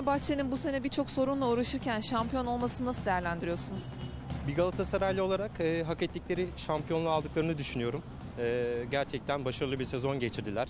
Fenerbahçe'nin bu sene birçok sorunla uğraşırken şampiyon olmasını nasıl değerlendiriyorsunuz? Bir Galatasaraylı olarak e, hak ettikleri şampiyonluğu aldıklarını düşünüyorum. E, gerçekten başarılı bir sezon geçirdiler.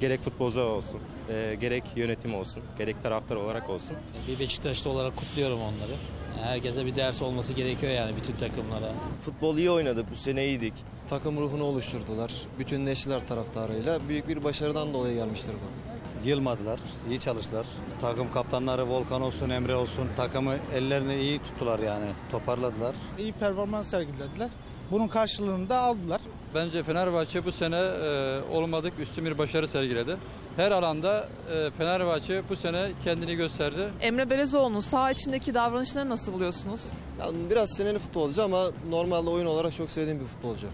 Gerek futbolcu olsun, e, gerek yönetim olsun, gerek taraftar olarak olsun. Bir Beşiktaşlı olarak kutluyorum onları. Herkese bir ders olması gerekiyor yani bütün takımlara. Futbol iyi oynadık, bu sene iyiydik. Takım ruhunu oluşturdular. Bütünleştiler taraftarıyla. Büyük bir başarıdan dolayı gelmiştir bu yılmadılar, iyi çalıştılar. Takım kaptanları Volkan olsun, Emre olsun takımı ellerini iyi tuttular yani toparladılar. İyi performans sergilediler. Bunun karşılığını da aldılar. Bence Fenerbahçe bu sene e, olmadık üstün bir başarı sergiledi. Her alanda e, Fenerbahçe bu sene kendini gösterdi. Emre Belezoğlu'nun saha içindeki davranışları nasıl buluyorsunuz? Yani biraz sinirli futbolcu ama normalde oyun olarak çok sevdiğim bir futbolcu.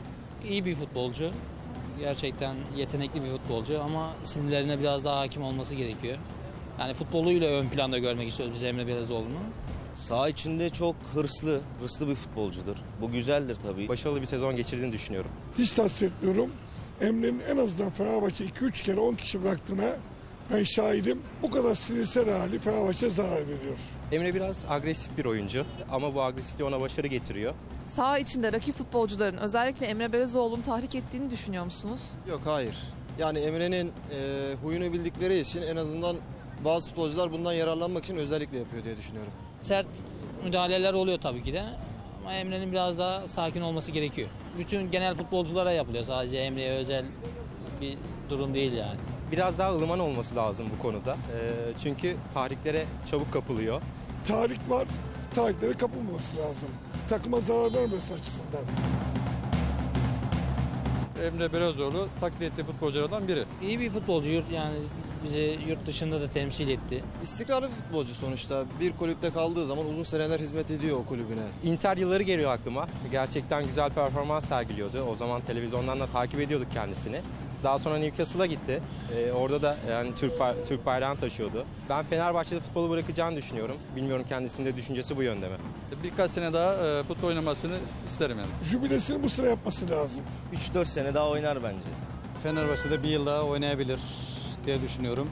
İyi bir futbolcu. Gerçekten yetenekli bir futbolcu ama sinirlerine biraz daha hakim olması gerekiyor. Yani futboluyla ön planda görmek istiyoruz biz Emre Belezoğlu'nu. Sağ içinde çok hırslı, hırslı bir futbolcudur. Bu güzeldir tabii. Başarılı bir sezon geçirdiğini düşünüyorum. Hiç tasvip etmiyorum. Emre'nin en azından Fenerbahçe 2-3 kere 10 kişi bıraktığına ben şahidim. Bu kadar sinirsel hali Fenerbahçe zarar veriyor. Emre biraz agresif bir oyuncu ama bu agresifliği ona başarı getiriyor saha içinde rakip futbolcuların özellikle Emre Belezoğlu'nu tahrik ettiğini düşünüyor musunuz? Yok hayır. Yani Emre'nin e, huyunu bildikleri için en azından bazı futbolcular bundan yararlanmak için özellikle yapıyor diye düşünüyorum. Sert müdahaleler oluyor tabii ki de. Ama Emre'nin biraz daha sakin olması gerekiyor. Bütün genel futbolculara yapılıyor. Sadece Emre'ye özel bir durum değil yani. Biraz daha ılıman olması lazım bu konuda. E, çünkü tahriklere çabuk kapılıyor. Tahrik var, tahriklere kapılması lazım takıma zarar vermesi açısından. Emre Belözoğlu takdir ettiği futbolculardan biri. İyi bir futbolcu yurt yani bizi yurt dışında da temsil etti. İstikrarlı bir futbolcu sonuçta. Bir kulüpte kaldığı zaman uzun seneler hizmet ediyor o kulübüne. Inter yılları geliyor aklıma. Gerçekten güzel performans sergiliyordu. O zaman televizyondan da takip ediyorduk kendisini. Daha sonra Newcastle'a gitti. E, orada da yani e, Türk, Türk bayrağını taşıyordu. Ben Fenerbahçe'de futbolu bırakacağını düşünüyorum. Bilmiyorum kendisinde düşüncesi bu yönde mi? Birkaç sene daha e, futbol oynamasını isterim yani. Jübilesini bu sıra yapması lazım. 3-4 sene daha oynar bence. Fenerbahçe'de bir yıl daha oynayabilir diye düşünüyorum.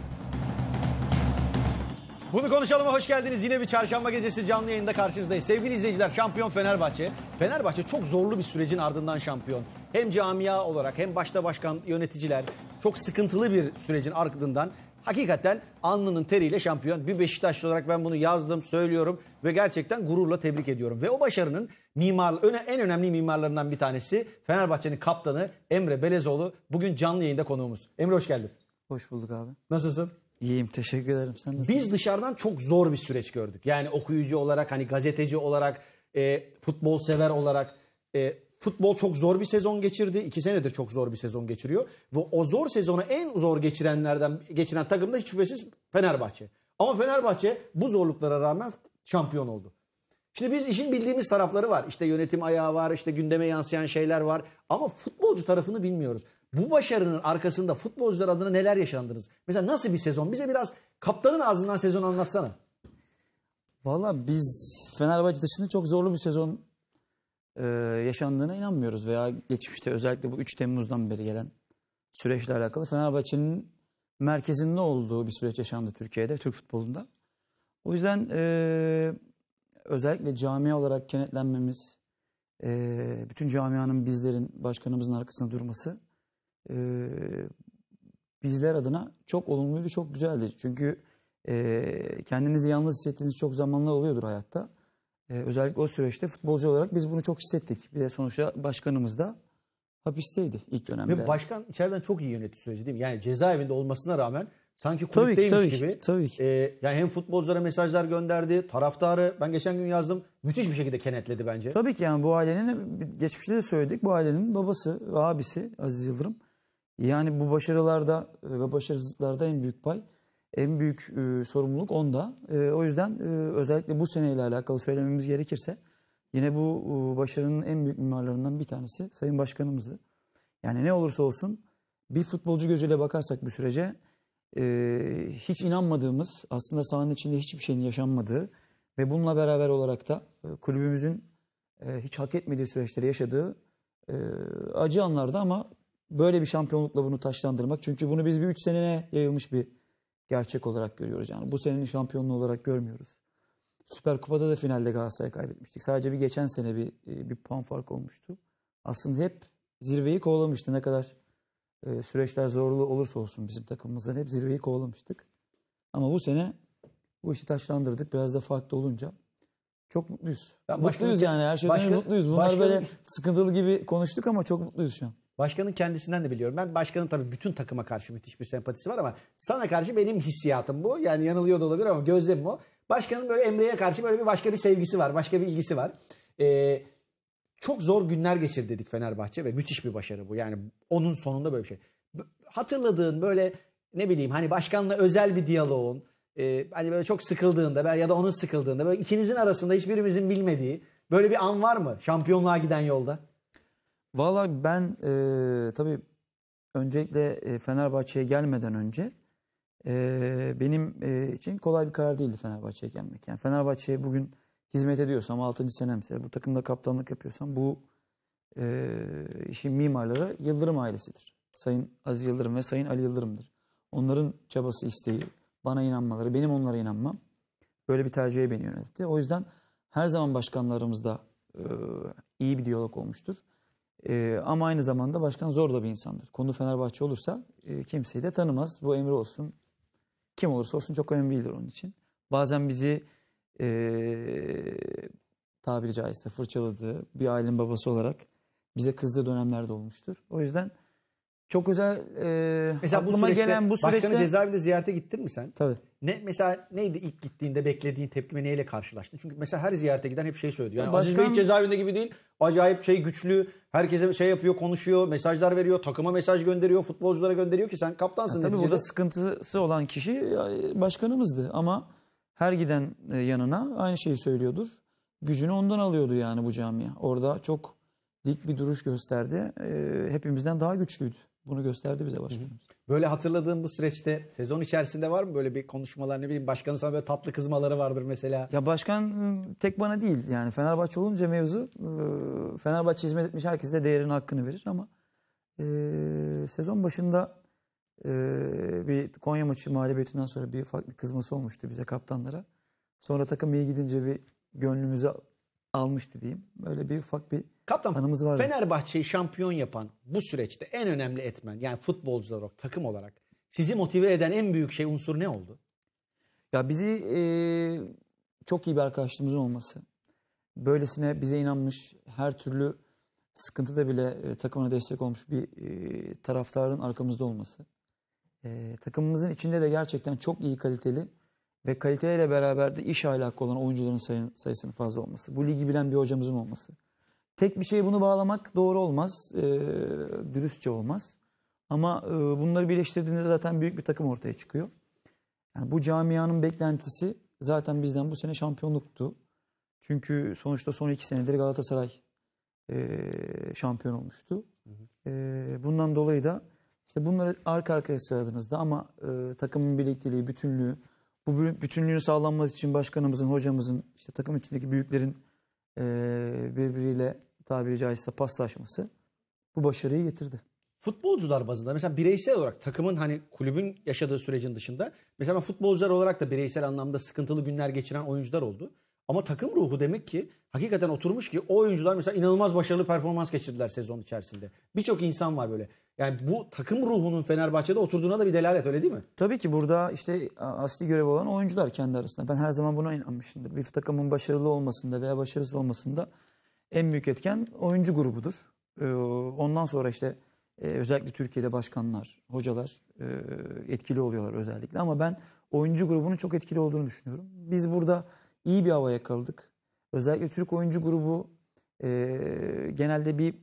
Bunu konuşalım hoş geldiniz. Yine bir çarşamba gecesi canlı yayında karşınızdayız. Sevgili izleyiciler şampiyon Fenerbahçe. Fenerbahçe çok zorlu bir sürecin ardından şampiyon. Hem camia olarak hem başta başkan yöneticiler çok sıkıntılı bir sürecin ardından hakikaten alnının teriyle şampiyon. Bir Beşiktaşlı olarak ben bunu yazdım, söylüyorum ve gerçekten gururla tebrik ediyorum. Ve o başarının mimar, öne en önemli mimarlarından bir tanesi Fenerbahçe'nin kaptanı Emre Belezoğlu. Bugün canlı yayında konuğumuz. Emre hoş geldin. Hoş bulduk abi. Nasılsın? İyiyim teşekkür ederim. Sen nasılsın? Biz dışarıdan çok zor bir süreç gördük. Yani okuyucu olarak hani gazeteci olarak e, futbol sever olarak e, futbol çok zor bir sezon geçirdi. İki senedir çok zor bir sezon geçiriyor. Ve o zor sezonu en zor geçirenlerden geçiren takım da hiç şüphesiz Fenerbahçe. Ama Fenerbahçe bu zorluklara rağmen şampiyon oldu. Şimdi biz işin bildiğimiz tarafları var. İşte yönetim ayağı var, işte gündeme yansıyan şeyler var. Ama futbolcu tarafını bilmiyoruz bu başarının arkasında futbolcular adına neler yaşandınız? Mesela nasıl bir sezon? Bize biraz kaptanın ağzından sezon anlatsana. Valla biz Fenerbahçe dışında çok zorlu bir sezon e, yaşandığına inanmıyoruz. Veya geçmişte özellikle bu 3 Temmuz'dan beri gelen süreçle alakalı Fenerbahçe'nin merkezinde olduğu bir süreç yaşandı Türkiye'de, Türk futbolunda. O yüzden e, özellikle camia olarak kenetlenmemiz, e, bütün camianın bizlerin, başkanımızın arkasında durması e, bizler adına çok olumluydu, çok güzeldi. Çünkü e, kendinizi yalnız hissettiğiniz çok zamanlar oluyordur hayatta. E, özellikle o süreçte futbolcu olarak biz bunu çok hissettik. Bir de sonuçta başkanımız da hapisteydi ilk dönemde. Ve başkan içeriden çok iyi yönetti süreci değil mi? Yani cezaevinde olmasına rağmen sanki kulüpteymiş tabii ki, tabii gibi. tabii ki. E, yani hem futbolculara mesajlar gönderdi, taraftarı ben geçen gün yazdım. Müthiş bir şekilde kenetledi bence. Tabii ki yani bu ailenin geçmişte de söyledik. Bu ailenin babası ve abisi Aziz Yıldırım yani bu başarılarda e, ve başarısızlıklarda en büyük pay, en büyük e, sorumluluk onda. E, o yüzden özellikle bu seneyle alakalı söylememiz gerekirse yine bu başarının en büyük mimarlarından bir tanesi Sayın Başkanımızdı. Yani ne olursa olsun bir futbolcu gözüyle bakarsak bu sürece hiç inanmadığımız aslında sahanın içinde hiçbir şeyin yaşanmadığı ve bununla beraber olarak da kulübümüzün hiç hak etmediği süreçleri yaşadığı acı anlarda ama böyle bir şampiyonlukla bunu taşlandırmak. Çünkü bunu biz bir 3 senene yayılmış bir gerçek olarak görüyoruz. Yani bu senenin şampiyonluğu olarak görmüyoruz. Süper Kupa'da da finalde Galatasaray'a kaybetmiştik. Sadece bir geçen sene bir, e, bir puan fark olmuştu. Aslında hep zirveyi kovalamıştı. Ne kadar e, süreçler zorlu olursa olsun bizim takımımızdan hep zirveyi kovalamıştık. Ama bu sene bu işi taşlandırdık. Biraz da farklı olunca çok mutluyuz. Ya mutluyuz yani her şeyden başka, mutluyuz. Bunlar başka... böyle sıkıntılı gibi konuştuk ama çok mutluyuz şu an. Başkanın kendisinden de biliyorum. Ben başkanın tabii bütün takıma karşı müthiş bir sempatisi var ama sana karşı benim hissiyatım bu. Yani yanılıyor da olabilir ama gözlemim o. Başkanın böyle Emre'ye karşı böyle bir başka bir sevgisi var. Başka bir ilgisi var. Ee, çok zor günler geçirdi dedik Fenerbahçe ve müthiş bir başarı bu. Yani onun sonunda böyle bir şey. Hatırladığın böyle ne bileyim hani başkanla özel bir diyaloğun e, hani böyle çok sıkıldığında ya da onun sıkıldığında böyle ikinizin arasında hiçbirimizin bilmediği böyle bir an var mı şampiyonluğa giden yolda? Valla ben e, tabii öncelikle Fenerbahçe'ye gelmeden önce e, benim e, için kolay bir karar değildi Fenerbahçe'ye gelmek. Yani Fenerbahçe'ye bugün hizmet ediyorsam 6. senemse bu takımda kaptanlık yapıyorsam bu e, işin mimarları Yıldırım ailesidir. Sayın Aziz Yıldırım ve Sayın Ali Yıldırım'dır. Onların çabası, isteği, bana inanmaları, benim onlara inanmam böyle bir tercihe beni yöneltti. O yüzden her zaman başkanlarımızda e, iyi bir diyalog olmuştur. E, ama aynı zamanda başkan zor da bir insandır. Konu Fenerbahçe olursa e, kimseyi de tanımaz. Bu Emre olsun, kim olursa olsun çok önemli değildir onun için. Bazen bizi e, tabiri caizse fırçaladığı bir ailenin babası olarak bize kızdığı dönemler de olmuştur. O yüzden çok özel e, mesela aklıma bu süreçte, gelen bu süreçte... Başkanı cezaevinde ziyarete gittin mi sen? Tabii. Ne, mesela neydi ilk gittiğinde beklediğin tepkime neyle karşılaştın? Çünkü mesela her ziyarete giden hep şey söylüyor. Yani Başkan... Aziz hiç cezaevinde gibi değil. Acayip şey güçlü. Herkese şey yapıyor, konuşuyor, mesajlar veriyor, takıma mesaj gönderiyor, futbolculara gönderiyor ki sen kaptansın. Yani tabii burada sıkıntısı olan kişi e, başkanımızdı ama her giden e, yanına aynı şeyi söylüyordur. Gücünü ondan alıyordu yani bu camia. Orada çok dik bir duruş gösterdi. E, hepimizden daha güçlüydü. Bunu gösterdi bize başkanımız. Böyle hatırladığım bu süreçte sezon içerisinde var mı böyle bir konuşmalar ne bileyim başkanın sana böyle tatlı kızmaları vardır mesela. Ya başkan ıı, tek bana değil yani Fenerbahçe olunca mevzu Fenerbahçe hizmet etmiş herkese de değerini hakkını verir ama e, sezon başında e, bir Konya maçı mağlubiyetinden sonra bir ufak bir kızması olmuştu bize kaptanlara. Sonra takım iyi gidince bir gönlümüzü almıştı diyeyim. Böyle bir ufak bir Kaptan, anımız var. Fenerbahçe'yi şampiyon yapan bu süreçte en önemli etmen yani futbolcular olarak, takım olarak sizi motive eden en büyük şey unsur ne oldu? Ya bizi e, çok iyi bir arkadaşlığımızın olması. Böylesine bize inanmış, her türlü sıkıntıda bile e, takımına destek olmuş bir e, taraftarın arkamızda olması. E, takımımızın içinde de gerçekten çok iyi kaliteli ve kaliteyle beraber de iş ahlakı olan oyuncuların sayı, sayısının fazla olması. Bu ligi bilen bir hocamızın olması. Tek bir şeye bunu bağlamak doğru olmaz. E, dürüstçe olmaz. Ama e, bunları birleştirdiğinizde zaten büyük bir takım ortaya çıkıyor. Yani bu camianın beklentisi zaten bizden bu sene şampiyonluktu. Çünkü sonuçta son iki senedir Galatasaray e, şampiyon olmuştu. E, bundan dolayı da işte bunları arka arkaya sıraladığınızda ama e, takımın birlikteliği, bütünlüğü, bu bütünlüğün sağlanması için başkanımızın, hocamızın, işte takım içindeki büyüklerin e, birbiriyle tabiri caizse paslaşması bu başarıyı getirdi. Futbolcular bazında mesela bireysel olarak takımın hani kulübün yaşadığı sürecin dışında mesela futbolcular olarak da bireysel anlamda sıkıntılı günler geçiren oyuncular oldu. Ama takım ruhu demek ki hakikaten oturmuş ki o oyuncular mesela inanılmaz başarılı performans geçirdiler sezon içerisinde. Birçok insan var böyle. Yani bu takım ruhunun Fenerbahçe'de oturduğuna da bir delalet öyle değil mi? Tabii ki burada işte asli görev olan oyuncular kendi arasında. Ben her zaman buna inanmışımdır. Bir takımın başarılı olmasında veya başarısız olmasında en büyük etken oyuncu grubudur. Ee, ondan sonra işte e, özellikle Türkiye'de başkanlar, hocalar e, etkili oluyorlar özellikle. Ama ben oyuncu grubunun çok etkili olduğunu düşünüyorum. Biz burada iyi bir havaya kaldık. Özellikle Türk oyuncu grubu e, genelde bir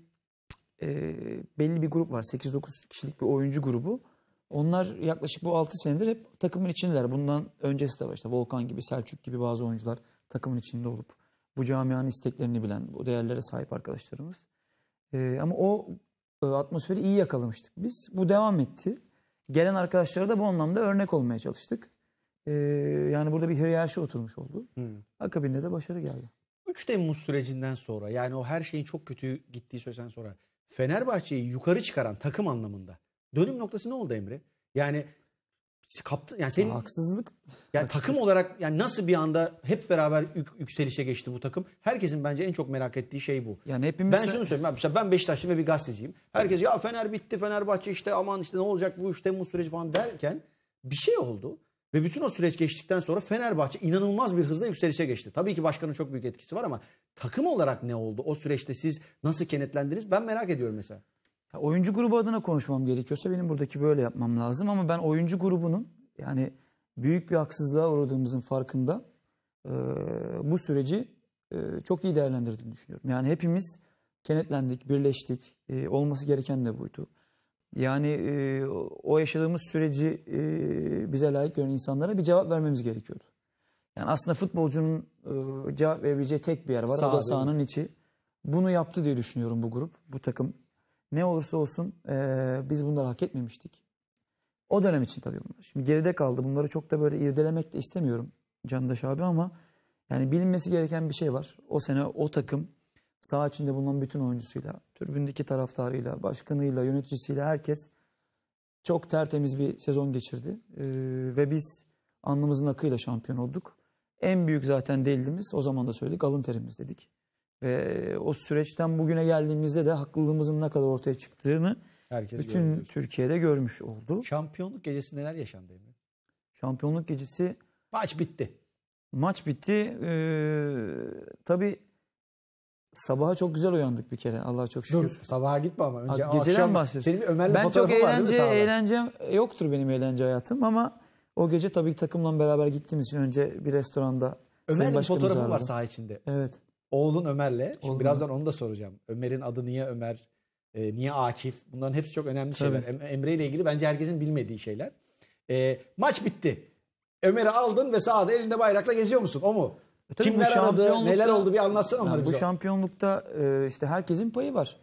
e, belli bir grup var. 8-9 kişilik bir oyuncu grubu. Onlar yaklaşık bu 6 senedir hep takımın içindeler. Bundan öncesi de var. İşte Volkan gibi, Selçuk gibi bazı oyuncular takımın içinde olup bu camianın isteklerini bilen, bu değerlere sahip arkadaşlarımız. E, ama o e, atmosferi iyi yakalamıştık biz. Bu devam etti. Gelen arkadaşlara da bu anlamda örnek olmaya çalıştık. E, yani burada bir hiyerarşi oturmuş oldu. Hmm. Akabinde de başarı geldi. 3 Temmuz sürecinden sonra yani o her şeyin çok kötü gittiği süreçten sonra Fenerbahçe'yi yukarı çıkaran takım anlamında dönüm noktası ne oldu Emre? Yani kaptı yani senin haksızlık. Yani takım olarak yani nasıl bir anda hep beraber yük, yükselişe geçti bu takım? Herkesin bence en çok merak ettiği şey bu. Yani hepimiz Ben şunu söyleyeyim. Mesela ben Beşiktaşlı ve bir gazeteciyim. Herkes ya Fener bitti, Fenerbahçe işte aman işte ne olacak bu 3 bu süreci falan derken bir şey oldu. Ve bütün o süreç geçtikten sonra Fenerbahçe inanılmaz bir hızla yükselişe geçti. Tabii ki başkanın çok büyük etkisi var ama takım olarak ne oldu? O süreçte siz nasıl kenetlendiniz? Ben merak ediyorum mesela. Ya oyuncu grubu adına konuşmam gerekiyorsa benim buradaki böyle yapmam lazım ama ben oyuncu grubunun yani büyük bir haksızlığa uğradığımızın farkında e, bu süreci e, çok iyi değerlendirdiğini düşünüyorum. Yani hepimiz kenetlendik, birleştik. E, olması gereken de buydu. Yani e, o yaşadığımız süreci e, bize layık gören insanlara bir cevap vermemiz gerekiyordu. Yani aslında futbolcunun e, cevap verebileceği tek bir yer var. Sağ o da sahanın içi. Bunu yaptı diye düşünüyorum bu grup, bu takım. Ne olursa olsun e, biz bunları hak etmemiştik. O dönem için tabii bunlar. Şimdi geride kaldı. Bunları çok da böyle irdelemek de istemiyorum Candaş abi ama yani bilinmesi gereken bir şey var. O sene o takım saha içinde bulunan bütün oyuncusuyla, türbündeki taraftarıyla, başkanıyla, yöneticisiyle herkes çok tertemiz bir sezon geçirdi. Ee, ve biz alnımızın akıyla şampiyon olduk. En büyük zaten delilimiz o zaman da söyledik alın terimiz dedik. Ve o süreçten bugüne geldiğimizde de haklılığımızın ne kadar ortaya çıktığını Herkes bütün görmüş. Türkiye'de görmüş oldu. Şampiyonluk gecesi neler yaşandı Emre? Şampiyonluk gecesi... Maç bitti. Maç bitti. Ee, tabii Sabaha çok güzel uyandık bir kere. Allah çok şükür. Dur sabaha gitme ama. Önce Geceden akşam, bahsediyorum. Senin bir Ömer'le ben çok eğlence, var, eğlencem yoktur benim eğlence hayatım ama o gece tabii ki takımla beraber gittiğimiz için önce bir restoranda. Ömer'in fotoğrafı var vardı. saha içinde. Evet. Oğlun Ömer'le. Şimdi Oğlum. birazdan onu da soracağım. Ömer'in adı niye Ömer? E, niye Akif? Bunların hepsi çok önemli tabii. şeyler. Emre ile ilgili bence herkesin bilmediği şeyler. E, maç bitti. Ömer'i aldın ve sahada elinde bayrakla geziyor musun? O mu? E tabii Kimler aradı, neler oldu bir anlatsana onları bu şampiyonlukta e, işte herkesin payı var.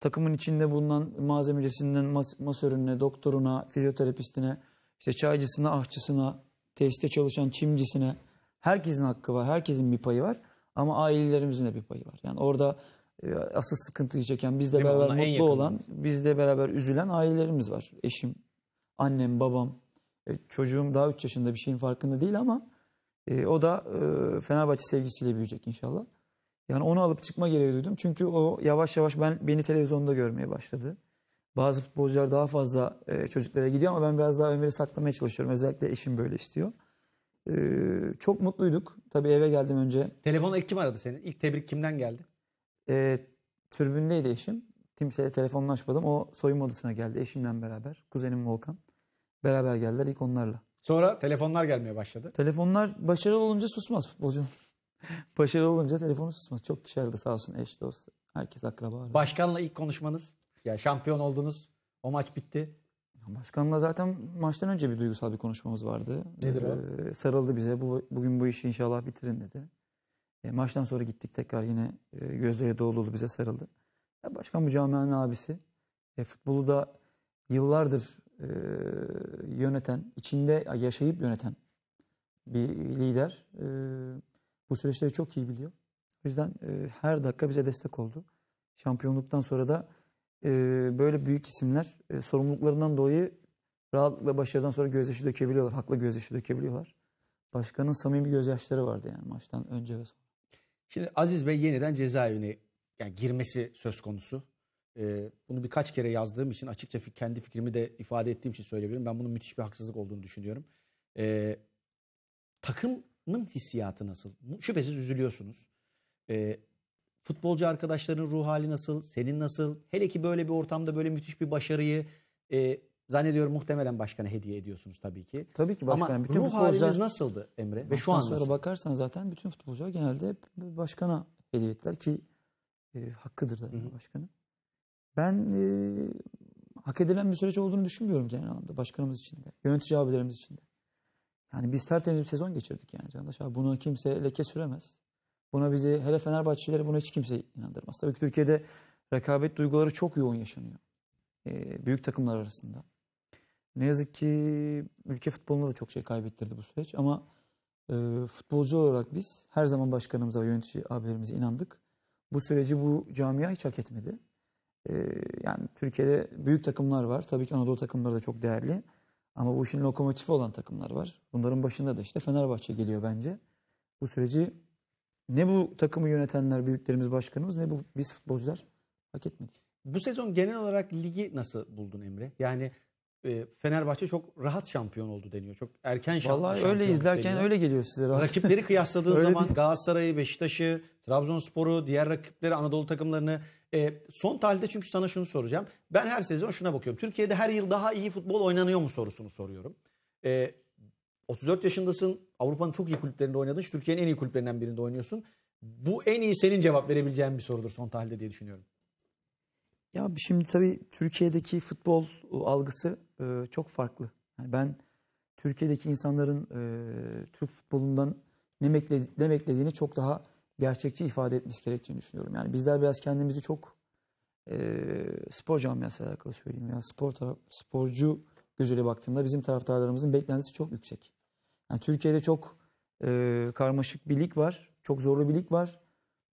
Takımın içinde bulunan malzemecisinden mas- masörüne, doktoruna, fizyoterapistine, işte çaycısına, ahçısına, tesiste çalışan çimcisine herkesin hakkı var. Herkesin bir payı var. Ama ailelerimizin de bir payı var. Yani orada e, asıl sıkıntıyı çeken, bizle Değil beraber mutlu olan, bizle beraber üzülen ailelerimiz var. Eşim, annem, babam, e, çocuğum daha 3 yaşında bir şeyin farkında değil ama e, o da e, Fenerbahçe sevgisiyle büyüyecek inşallah. Yani onu alıp çıkma gereği duydum. Çünkü o yavaş yavaş ben beni televizyonda görmeye başladı. Bazı futbolcular daha fazla e, çocuklara gidiyor ama ben biraz daha Ömer'i saklamaya çalışıyorum. Özellikle eşim böyle istiyor. E, çok mutluyduk. Tabii eve geldim önce. Telefonla ilk kim aradı seni? İlk tebrik kimden geldi? E, ee, türbündeydi eşim. Kimseyle telefonlaşmadım. O soyunma odasına geldi eşimle beraber. Kuzenim Volkan. Beraber geldiler ilk onlarla. Sonra telefonlar gelmeye başladı. Telefonlar başarılı olunca susmaz futbolcunun. başarılı olunca telefonu susmaz. Çok kişi aradı sağ olsun eş dost. Herkes akraba aradı. Başkanla ilk konuşmanız. Ya yani şampiyon oldunuz. O maç bitti. Başkanla zaten maçtan önce bir duygusal bir konuşmamız vardı. Nedir o? Ee, sarıldı bize. Bu, bugün bu işi inşallah bitirin dedi. E, maçtan sonra gittik tekrar yine e, gözleri dolulu bize sarıldı. Ya başkan bu camianın abisi. E, futbolu da yıllardır e, yöneten, içinde yaşayıp yöneten bir lider. E, bu süreçleri çok iyi biliyor. O yüzden e, her dakika bize destek oldu. Şampiyonluktan sonra da e, böyle büyük isimler e, sorumluluklarından dolayı rahatlıkla başarıdan sonra gözyaşı dökebiliyorlar. Haklı gözyaşı dökebiliyorlar. Başkanın samimi gözyaşları vardı yani maçtan önce ve sonra. Şimdi Aziz Bey yeniden cezaevine yani girmesi söz konusu. Ee, bunu birkaç kere yazdığım için açıkça kendi fikrimi de ifade ettiğim için söyleyebilirim. Ben bunun müthiş bir haksızlık olduğunu düşünüyorum. Ee, takımın hissiyatı nasıl? Şüphesiz üzülüyorsunuz. Ee, futbolcu arkadaşların ruh hali nasıl? Senin nasıl? Hele ki böyle bir ortamda böyle müthiş bir başarıyı e, zannediyorum muhtemelen başkana hediye ediyorsunuz tabii ki. Tabii ki başkan. Ama bütün ruh haliniz nasıldı Emre? Ve şu an sonra bakarsan zaten bütün futbolcular genelde hep başkana hediye ettiler ki e, hakkıdır da yani başkanın. Ben e, hak edilen bir süreç olduğunu düşünmüyorum genel anlamda başkanımız için de, yönetici abilerimiz için de. Yani biz tertemiz bir sezon geçirdik yani Candaş abi. Bunu kimse leke süremez. Buna bizi hele Fenerbahçelileri buna hiç kimse inandırmaz. Tabii ki Türkiye'de rekabet duyguları çok yoğun yaşanıyor. E, büyük takımlar arasında. Ne yazık ki ülke futboluna da çok şey kaybettirdi bu süreç ama e, futbolcu olarak biz her zaman başkanımıza ve yönetici abilerimize inandık. Bu süreci bu camia hiç hak etmedi. Ee, yani Türkiye'de büyük takımlar var. Tabii ki Anadolu takımları da çok değerli. Ama bu işin lokomotifi olan takımlar var. Bunların başında da işte Fenerbahçe geliyor bence. Bu süreci ne bu takımı yönetenler, büyüklerimiz, başkanımız ne bu biz futbolcular hak etmedik. Bu sezon genel olarak ligi nasıl buldun Emre? Yani e, Fenerbahçe çok rahat şampiyon oldu deniyor. Çok erken şampiyon. Vallahi şampiyon öyle izlerken deniyor. öyle geliyor size rahat. Rakipleri kıyasladığın zaman değil. Galatasaray'ı, Beşiktaş'ı, Trabzonspor'u, diğer rakipleri, Anadolu takımlarını e, son tahlilde çünkü sana şunu soracağım. Ben her sezon şuna bakıyorum. Türkiye'de her yıl daha iyi futbol oynanıyor mu sorusunu soruyorum. E, ee, 34 yaşındasın. Avrupa'nın çok iyi kulüplerinde oynadın. Türkiye'nin en iyi kulüplerinden birinde oynuyorsun. Bu en iyi senin cevap verebileceğin bir sorudur son tahlilde diye düşünüyorum. Ya şimdi tabii Türkiye'deki futbol e, algısı e, çok farklı. Yani ben Türkiye'deki insanların e, Türk futbolundan ne, bekle, ne beklediğini çok daha gerçekçi ifade etmesi gerektiğini düşünüyorum. Yani bizler biraz kendimizi çok e, spor camiası alakalı söyleyeyim. Yani spor taraf, sporcu gözüyle baktığımda bizim taraftarlarımızın beklentisi çok yüksek. Yani Türkiye'de çok e, karmaşık bir lig var. Çok zorlu bir lig var.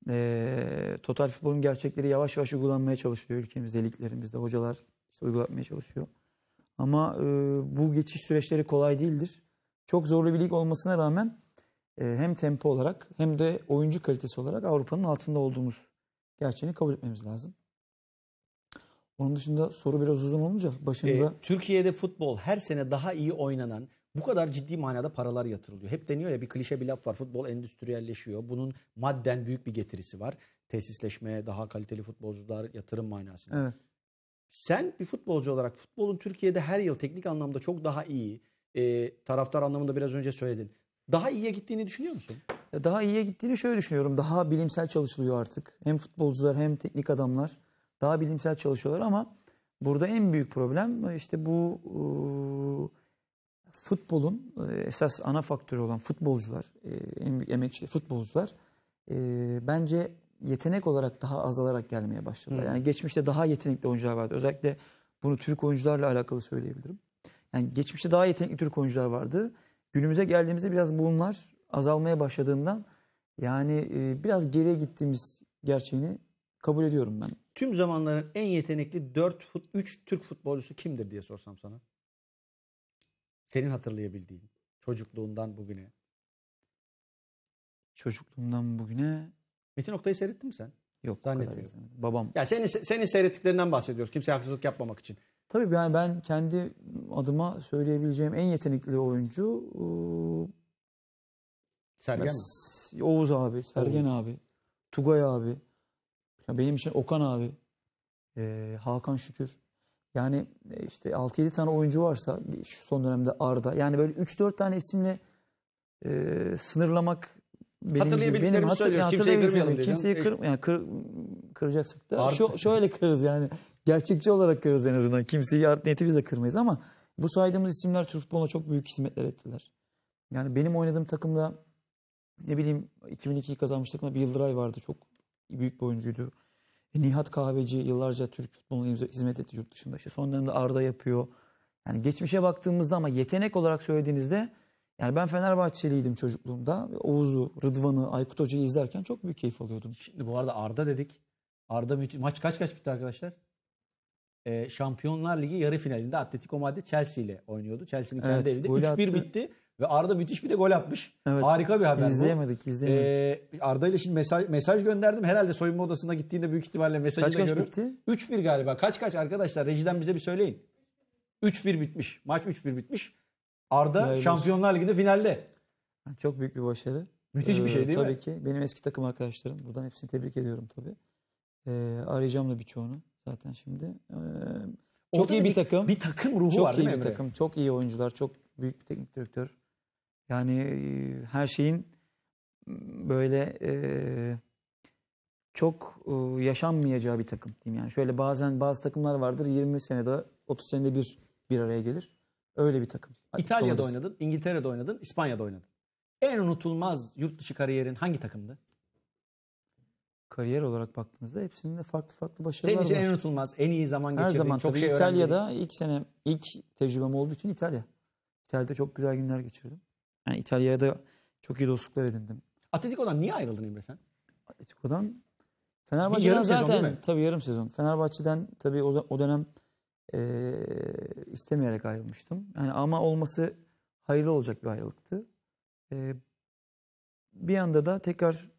E, total futbolun gerçekleri yavaş yavaş uygulanmaya çalışıyor ülkemizde, liglerimizde. Hocalar işte uygulatmaya çalışıyor. Ama e, bu geçiş süreçleri kolay değildir. Çok zorlu bir lig olmasına rağmen e, hem tempo olarak hem de oyuncu kalitesi olarak Avrupa'nın altında olduğumuz gerçeğini kabul etmemiz lazım. Onun dışında soru biraz uzun olunca başında... E, Türkiye'de futbol her sene daha iyi oynanan, bu kadar ciddi manada paralar yatırılıyor. Hep deniyor ya bir klişe bir laf var. Futbol endüstriyelleşiyor. Bunun madden büyük bir getirisi var. Tesisleşmeye, daha kaliteli futbolcular, yatırım manasında. Evet. Sen bir futbolcu olarak futbolun Türkiye'de her yıl teknik anlamda çok daha iyi. E, taraftar anlamında biraz önce söyledin daha iyiye gittiğini düşünüyor musun? Daha iyiye gittiğini şöyle düşünüyorum. Daha bilimsel çalışılıyor artık. Hem futbolcular hem teknik adamlar daha bilimsel çalışıyorlar ama burada en büyük problem e, işte bu e, futbolun e, esas ana faktörü olan futbolcular, e, en büyük emekçi futbolcular e, bence yetenek olarak daha azalarak gelmeye başladılar. Yani geçmişte daha yetenekli oyuncular vardı. Özellikle bunu Türk oyuncularla alakalı söyleyebilirim. Yani geçmişte daha yetenekli Türk oyuncular vardı. Günümüze geldiğimizde biraz bunlar azalmaya başladığından yani e, biraz geriye gittiğimiz gerçeğini kabul ediyorum ben. Tüm zamanların en yetenekli 4 fut 3 Türk futbolcusu kimdir diye sorsam sana. Senin hatırlayabildiğin çocukluğundan bugüne. Çocukluğumdan bugüne Metin Oktay'ı seyrettin mi sen? Yok. Zannetmiyorum. Babam. Ya seni senin seyrettiklerinden bahsediyoruz. Kimseye haksızlık yapmamak için. Tabii yani ben kendi adıma söyleyebileceğim en yetenekli oyuncu Sergen mi? Oğuz abi, Sergen Oğuz. abi, Tugay abi, benim için Okan abi, e, Hakan Şükür. Yani e, işte 6-7 tane oyuncu varsa şu son dönemde Arda. Yani böyle 3-4 tane isimle e, sınırlamak benim hatırlayabildiklerimi benim hatır, Kimseyi kırmayalım Kimseyi e, kır, yani kır, kıracaksak da Arda. şu, şöyle kırız yani gerçekçi olarak kırarız en azından. Kimseyi art niyetimizle kırmayız ama bu saydığımız isimler Türk futboluna çok büyük hizmetler ettiler. Yani benim oynadığım takımda ne bileyim 2002 kazanmış takımda bir Yıldıray vardı. Çok büyük bir oyuncuydu. E, Nihat Kahveci yıllarca Türk futboluna hizmet etti yurt dışında. İşte son dönemde Arda yapıyor. Yani geçmişe baktığımızda ama yetenek olarak söylediğinizde yani ben Fenerbahçeliydim çocukluğumda. Oğuz'u, Rıdvan'ı, Aykut Hoca'yı izlerken çok büyük keyif alıyordum. Şimdi bu arada Arda dedik. Arda maç kaç kaç bitti arkadaşlar? e, Şampiyonlar Ligi yarı finalinde Atletico Madrid Chelsea ile oynuyordu. Chelsea'nin kendi evet, evinde 3-1 bitti ve Arda müthiş bir de gol atmış. Evet. Harika bir haber izleyemedik, bu. İzleyemedik, ee, Arda ile şimdi mesaj, mesaj gönderdim. Herhalde soyunma odasına gittiğinde büyük ihtimalle mesajı kaç, da görür. Kaç bitti? 3-1 galiba. Kaç kaç arkadaşlar rejiden bize bir söyleyin. 3-1 bitmiş. Maç 3-1 bitmiş. Arda Yayılır. Şampiyonlar Ligi'nde finalde. Çok büyük bir başarı. Müthiş ee, bir şey değil tabii mi? Tabii ki. Benim eski takım arkadaşlarım. Buradan hepsini tebrik ediyorum tabii. Ee, arayacağım da birçoğunu zaten şimdi. E, çok iyi bir, bir takım. Bir takım ruhu çok var değil mi? Çok iyi bir takım. Çok iyi oyuncular, çok büyük bir teknik direktör. Yani e, her şeyin ıı, böyle e, çok e, yaşanmayacağı bir takım diyeyim yani. Şöyle bazen bazı takımlar vardır 20 senede 30 senede bir bir araya gelir. Öyle bir takım. İtalya'da oynadın, İngiltere'de oynadın, İspanya'da oynadın. En unutulmaz yurt dışı kariyerin hangi takımdı? kariyer olarak baktığınızda hepsinin de farklı farklı başarıları Senin için en unutulmaz, en iyi zaman geçirdiğin Her zaman çok tabii şey İtalya'da öğrendim. ilk sene ilk tecrübem olduğu için İtalya. İtalya'da çok güzel günler geçirdim. Yani İtalya'da çok iyi dostluklar edindim. Atletico'dan niye ayrıldın Emre sen? Atletico'dan Fenerbahçe'den zaten sezon, tabii yarım sezon. Fenerbahçe'den tabii o, o dönem e, istemeyerek ayrılmıştım. Yani ama olması hayırlı olacak bir ayrılıktı. E, bir anda da tekrar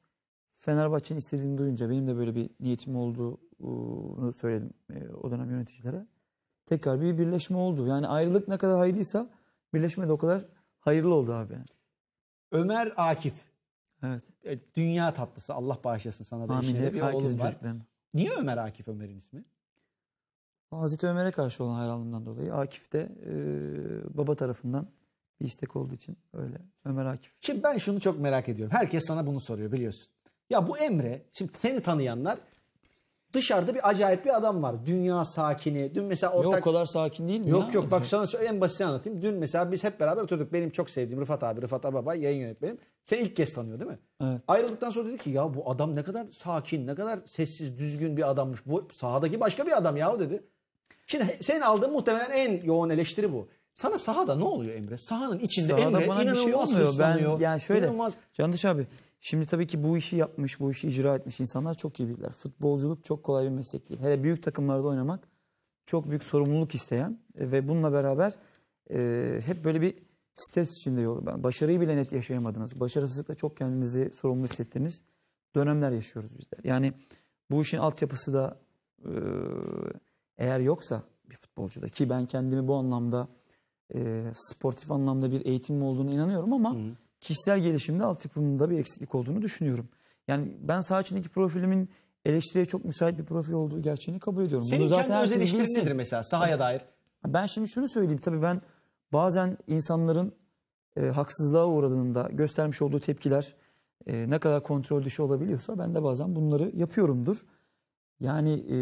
Fenerbahçe'nin istediğini duyunca benim de böyle bir niyetim olduğunu söyledim e, o dönem yöneticilere. Tekrar bir birleşme oldu. Yani ayrılık ne kadar hayırlıysa birleşme de o kadar hayırlı oldu abi. Ömer Akif. Evet. E, dünya tatlısı. Allah bağışlasın sana da Amin. Hep var. Niye Ömer Akif Ömer'in ismi? Hazreti Ömer'e karşı olan hayranlığımdan dolayı Akif de e, baba tarafından bir istek olduğu için öyle Ömer Akif. Şimdi ben şunu çok merak ediyorum. Herkes sana bunu soruyor biliyorsun. Ya bu Emre, şimdi seni tanıyanlar dışarıda bir acayip bir adam var. Dünya sakini. Dün mesela ortak... Yok o kadar sakin değil mi Yok ya? yok bak sana en basit anlatayım. Dün mesela biz hep beraber oturduk. Benim çok sevdiğim Rıfat abi, Rıfat Ababa yayın yönetmenim. Seni ilk kez tanıyor değil mi? Evet. Ayrıldıktan sonra dedi ki ya bu adam ne kadar sakin, ne kadar sessiz, düzgün bir adammış. Bu sahadaki başka bir adam yahu dedi. Şimdi senin aldığın muhtemelen en yoğun eleştiri bu. Sana sahada ne oluyor Emre? Sahanın içinde sahada Emre bana inanılmaz bir şey olmuyor. Ben, yani şöyle, inanılmaz... Candaş abi Şimdi tabii ki bu işi yapmış, bu işi icra etmiş insanlar çok iyi bilirler. Futbolculuk çok kolay bir meslek değil. Hele büyük takımlarda oynamak çok büyük sorumluluk isteyen e, ve bununla beraber e, hep böyle bir stres içinde yolu. Ben başarıyı bile net yaşayamadınız. Başarısızlıkla çok kendinizi sorumlu hissettiğiniz dönemler yaşıyoruz bizler. Yani bu işin altyapısı da e, eğer yoksa bir futbolcuda ki ben kendimi bu anlamda e, sportif anlamda bir eğitimim olduğunu inanıyorum ama... Hı kişisel gelişimde altyapımda bir eksiklik olduğunu düşünüyorum. Yani ben sağ içindeki profilimin eleştiriye çok müsait bir profil olduğu gerçeğini kabul ediyorum. Senin Bunu zaten kendi öz herkes eleştirin nedir mesela sahaya dair? Ben şimdi şunu söyleyeyim. Tabii ben bazen insanların e, haksızlığa uğradığında göstermiş olduğu tepkiler e, ne kadar kontrol dışı olabiliyorsa ben de bazen bunları yapıyorumdur. Yani e,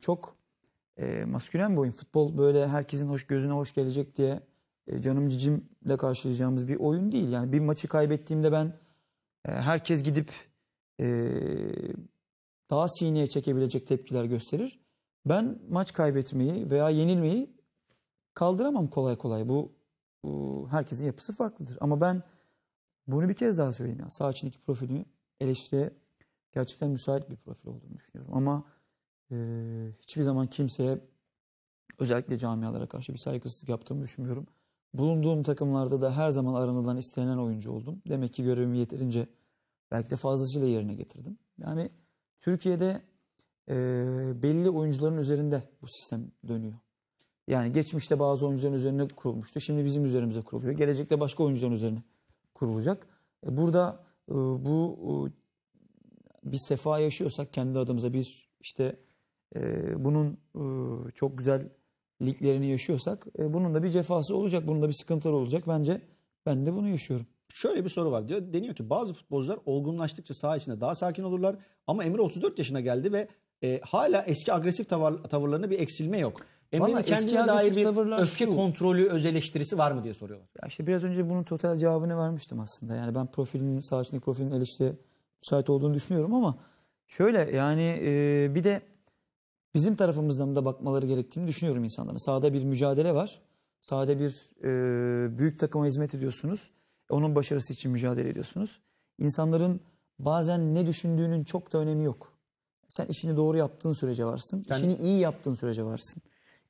çok e, maskülen bir oyun. Futbol böyle herkesin hoş gözüne hoş gelecek diye e, canım cicimle karşılayacağımız bir oyun değil. Yani bir maçı kaybettiğimde ben e, herkes gidip e, daha sineye çekebilecek tepkiler gösterir. Ben maç kaybetmeyi veya yenilmeyi kaldıramam kolay kolay. Bu, bu herkesin yapısı farklıdır. Ama ben bunu bir kez daha söyleyeyim. Yani sağ içindeki profilimi eleştiriye gerçekten müsait bir profil olduğunu düşünüyorum. Ama e, hiçbir zaman kimseye özellikle camialara karşı bir saygısızlık yaptığımı düşünmüyorum. Bulunduğum takımlarda da her zaman aranılan istenilen oyuncu oldum. Demek ki görevimi yeterince belki de fazlasıyla yerine getirdim. Yani Türkiye'de e, belli oyuncuların üzerinde bu sistem dönüyor. Yani geçmişte bazı oyuncuların üzerine kurulmuştu. Şimdi bizim üzerimize kuruluyor. Gelecekte başka oyuncuların üzerine kurulacak. E, burada e, bu e, bir sefa yaşıyorsak kendi adımıza biz işte e, bunun e, çok güzel liglerini yaşıyorsak e, bunun da bir cefası olacak. Bunun da bir sıkıntılar olacak. Bence ben de bunu yaşıyorum. Şöyle bir soru var diyor. Deniyor ki bazı futbolcular olgunlaştıkça saha içinde daha sakin olurlar. Ama Emre 34 yaşına geldi ve e, hala eski agresif tavır, tavırlarında bir eksilme yok. Emre'nin kendine dair bir öfke şu. kontrolü öz eleştirisi var mı diye soruyorlar. Ya işte biraz önce bunun total cevabını vermiştim aslında. Yani ben profilin, sağ içindeki profilin eleştiriye müsait olduğunu düşünüyorum ama şöyle yani e, bir de bizim tarafımızdan da bakmaları gerektiğini düşünüyorum insanların. Sahada bir mücadele var. Sahada bir e, büyük takıma hizmet ediyorsunuz. E, onun başarısı için mücadele ediyorsunuz. İnsanların bazen ne düşündüğünün çok da önemi yok. Sen işini doğru yaptığın sürece varsın. Yani, işini iyi yaptığın sürece varsın.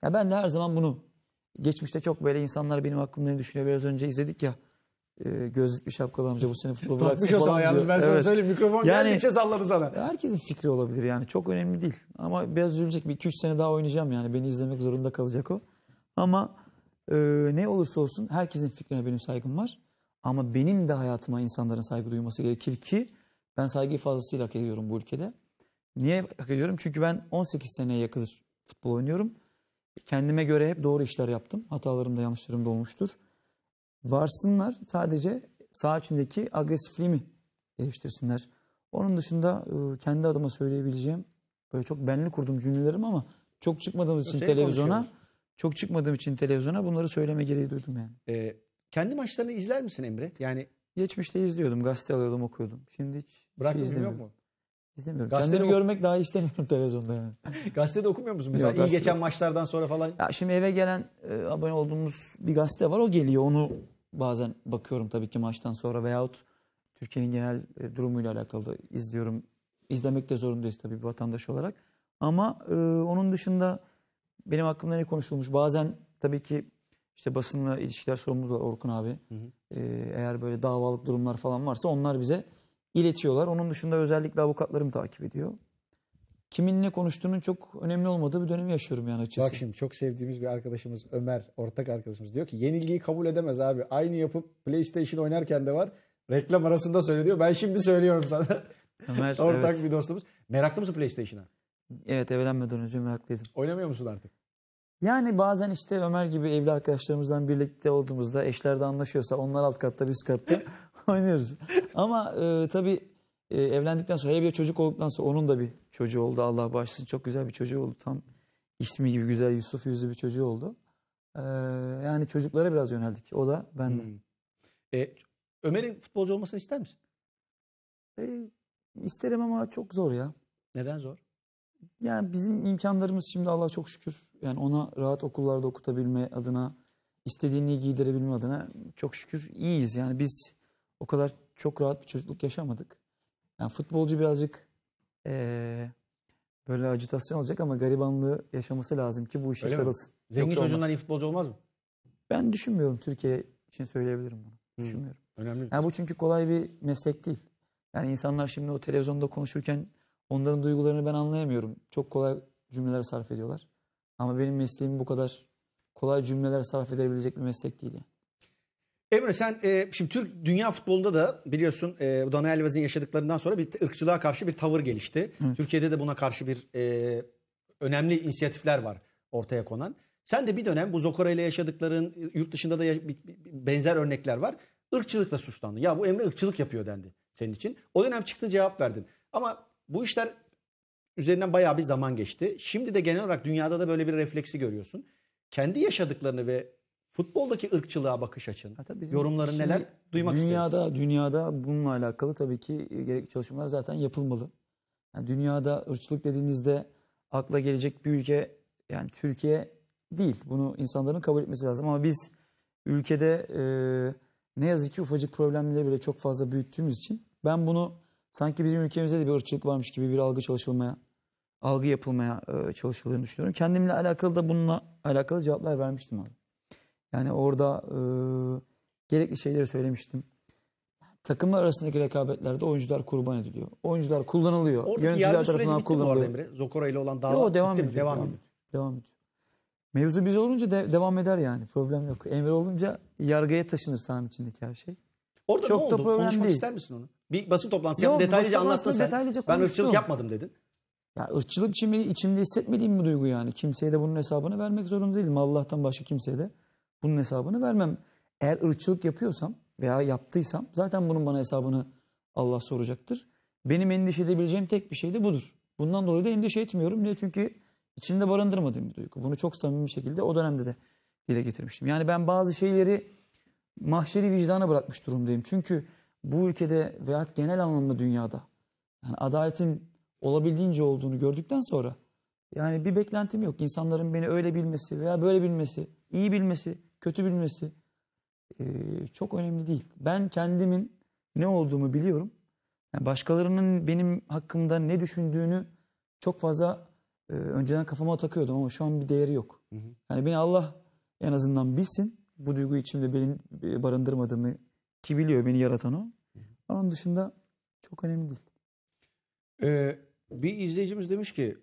Ya ben de her zaman bunu geçmişte çok böyle insanlar benim hakkımda ne düşünüyor biraz önce izledik ya e, gözlüklü şapkalı amca bu sene futbol bıraksın falan sana, yalnız ben sana evet. söyleyeyim mikrofon yani, geldikçe salladı sana. Herkesin fikri olabilir yani çok önemli değil. Ama biraz üzülecek bir 2-3 sene daha oynayacağım yani beni izlemek zorunda kalacak o. Ama e, ne olursa olsun herkesin fikrine benim saygım var. Ama benim de hayatıma insanların saygı duyması gerekir ki ben saygıyı fazlasıyla hak ediyorum bu ülkede. Niye hak ediyorum? Çünkü ben 18 seneye yakındır futbol oynuyorum. Kendime göre hep doğru işler yaptım. Hatalarım da yanlışlarım da olmuştur. Varsınlar sadece sağ içindeki mi değiştirsinler. Onun dışında e, kendi adıma söyleyebileceğim böyle çok benli kurduğum cümlelerim ama çok çıkmadığımız için şey televizyona çok çıkmadığım için televizyona bunları söyleme gereği duydum yani. Ee, kendi maçlarını izler misin Emre? Yani geçmişte izliyordum, gazete alıyordum, okuyordum. Şimdi hiç Bıraktın şey izlemiyorum. yok mu? İzlemiyorum. Gazetede Kendimi görmek daha istemiyorum televizyonda yani. gazetede okumuyor musun mesela? Yok, iyi geçen maçlardan sonra falan. Ya şimdi eve gelen e, abone olduğumuz bir gazete var. O geliyor. Onu bazen bakıyorum tabii ki maçtan sonra veyahut Türkiye'nin genel e, durumuyla alakalı izliyorum. İzlemek de zorundayız tabii bir vatandaş olarak. Ama e, onun dışında benim hakkımda ne konuşulmuş? Bazen tabii ki işte basınla ilişkiler sorumuz var Orkun abi. Hı hı. E, eğer böyle davalık durumlar falan varsa onlar bize iletiyorlar. Onun dışında özellikle avukatlarım takip ediyor kiminle konuştuğunun çok önemli olmadığı bir dönemi yaşıyorum yani açıkçası. Bak şimdi çok sevdiğimiz bir arkadaşımız Ömer, ortak arkadaşımız diyor ki yenilgiyi kabul edemez abi. Aynı yapıp PlayStation oynarken de var. Reklam arasında söyle Ben şimdi söylüyorum sana. Ömer, ortak evet. bir dostumuz. Meraklı mısın PlayStation'a? Evet evlenmeden önce meraklıydım. Oynamıyor musun artık? Yani bazen işte Ömer gibi evli arkadaşlarımızdan birlikte olduğumuzda eşlerde anlaşıyorsa onlar alt katta biz katta oynuyoruz. Ama e, tabii e, evlendikten sonra hele bir çocuk olduktan sonra onun da bir çocuğu oldu Allah bağışlasın. Çok güzel bir çocuğu oldu. Tam ismi gibi güzel Yusuf yüzlü bir çocuğu oldu. Ee, yani çocuklara biraz yöneldik. O da ben Hmm. E, Ömer'in futbolcu olmasını ister misin? E, isterim ama çok zor ya. Neden zor? Yani bizim imkanlarımız şimdi Allah çok şükür. Yani ona rahat okullarda okutabilme adına, istediğini giydirebilme adına çok şükür iyiyiz. Yani biz o kadar çok rahat bir çocukluk yaşamadık. Yani futbolcu birazcık ee, böyle acitasyon olacak ama garibanlığı yaşaması lazım ki bu işe sarılsın. Zengin çocuğundan olmaz. iyi futbolcu olmaz mı? Ben düşünmüyorum Türkiye için söyleyebilirim bunu. Hı. Hmm. Düşünmüyorum. Önemli. Yani bu çünkü kolay bir meslek değil. Yani insanlar şimdi o televizyonda konuşurken onların duygularını ben anlayamıyorum. Çok kolay cümleler sarf ediyorlar. Ama benim mesleğim bu kadar kolay cümleler sarf edebilecek bir meslek değil yani. Emre sen e, şimdi Türk dünya futbolunda da biliyorsun e, Daniel Alves'in yaşadıklarından sonra bir ırkçılığa karşı bir tavır gelişti. Evet. Türkiye'de de buna karşı bir e, önemli inisiyatifler var ortaya konan. Sen de bir dönem bu Zokora ile yaşadıkların yurt dışında da benzer örnekler var. Irkçılıkla suçlandı. Ya bu Emre ırkçılık yapıyor dendi senin için. O dönem çıktın cevap verdin. Ama bu işler üzerinden bayağı bir zaman geçti. Şimdi de genel olarak dünyada da böyle bir refleksi görüyorsun. Kendi yaşadıklarını ve Futboldaki ırkçılığa bakış açın, Yorumların neler duymak dünyada, isteriz. Dünyada bununla alakalı tabii ki gerekli çalışmalar zaten yapılmalı. Yani dünyada ırkçılık dediğinizde akla gelecek bir ülke yani Türkiye değil. Bunu insanların kabul etmesi lazım ama biz ülkede e, ne yazık ki ufacık problemleri bile çok fazla büyüttüğümüz için ben bunu sanki bizim ülkemizde de bir ırkçılık varmış gibi bir algı çalışılmaya, algı yapılmaya e, çalışıldığını düşünüyorum. Kendimle alakalı da bununla alakalı cevaplar vermiştim abi. Yani orada e, gerekli şeyleri söylemiştim. Takımlar arasındaki rekabetlerde oyuncular kurban ediliyor. Oyuncular kullanılıyor. Oradaki Yöneticiler tarafından kullanılıyor. Zokora ile olan dava devam ediyor. Devam, devam ediyor. Devam ediyor. Mevzu biz olunca de, devam eder yani. Problem yok. Emre olunca yargıya taşınır sahanın içindeki her şey. Orada Çok ne oldu? Konuşmak değil. ister misin onu? Bir basın toplantısı Yok, detaylıca anlattın sen. Detaylıca ben ırkçılık yapmadım dedin. Ya ırkçılık şimdi içimde hissetmediğim bir duygu yani. Kimseye de bunun hesabını vermek zorunda değilim. Allah'tan başka kimseye de. Bunun hesabını vermem. Eğer ırçılık yapıyorsam veya yaptıysam zaten bunun bana hesabını Allah soracaktır. Benim endişe edebileceğim tek bir şey de budur. Bundan dolayı da endişe etmiyorum. Niye? Çünkü içinde barındırmadığım bir duygu. Bunu çok samimi bir şekilde o dönemde de dile getirmiştim. Yani ben bazı şeyleri mahşeri vicdana bırakmış durumdayım. Çünkü bu ülkede veya genel anlamda dünyada yani adaletin olabildiğince olduğunu gördükten sonra yani bir beklentim yok. İnsanların beni öyle bilmesi veya böyle bilmesi iyi bilmesi, kötü bilmesi e, çok önemli değil. Ben kendimin ne olduğumu biliyorum. Yani başkalarının benim hakkımda ne düşündüğünü çok fazla e, önceden kafama takıyordum ama şu an bir değeri yok. Yani beni Allah en azından bilsin. Bu duygu içimde benim e, barındırmadığımı ki biliyor beni yaratan o. Onun dışında çok önemli değil. Ee, bir izleyicimiz demiş ki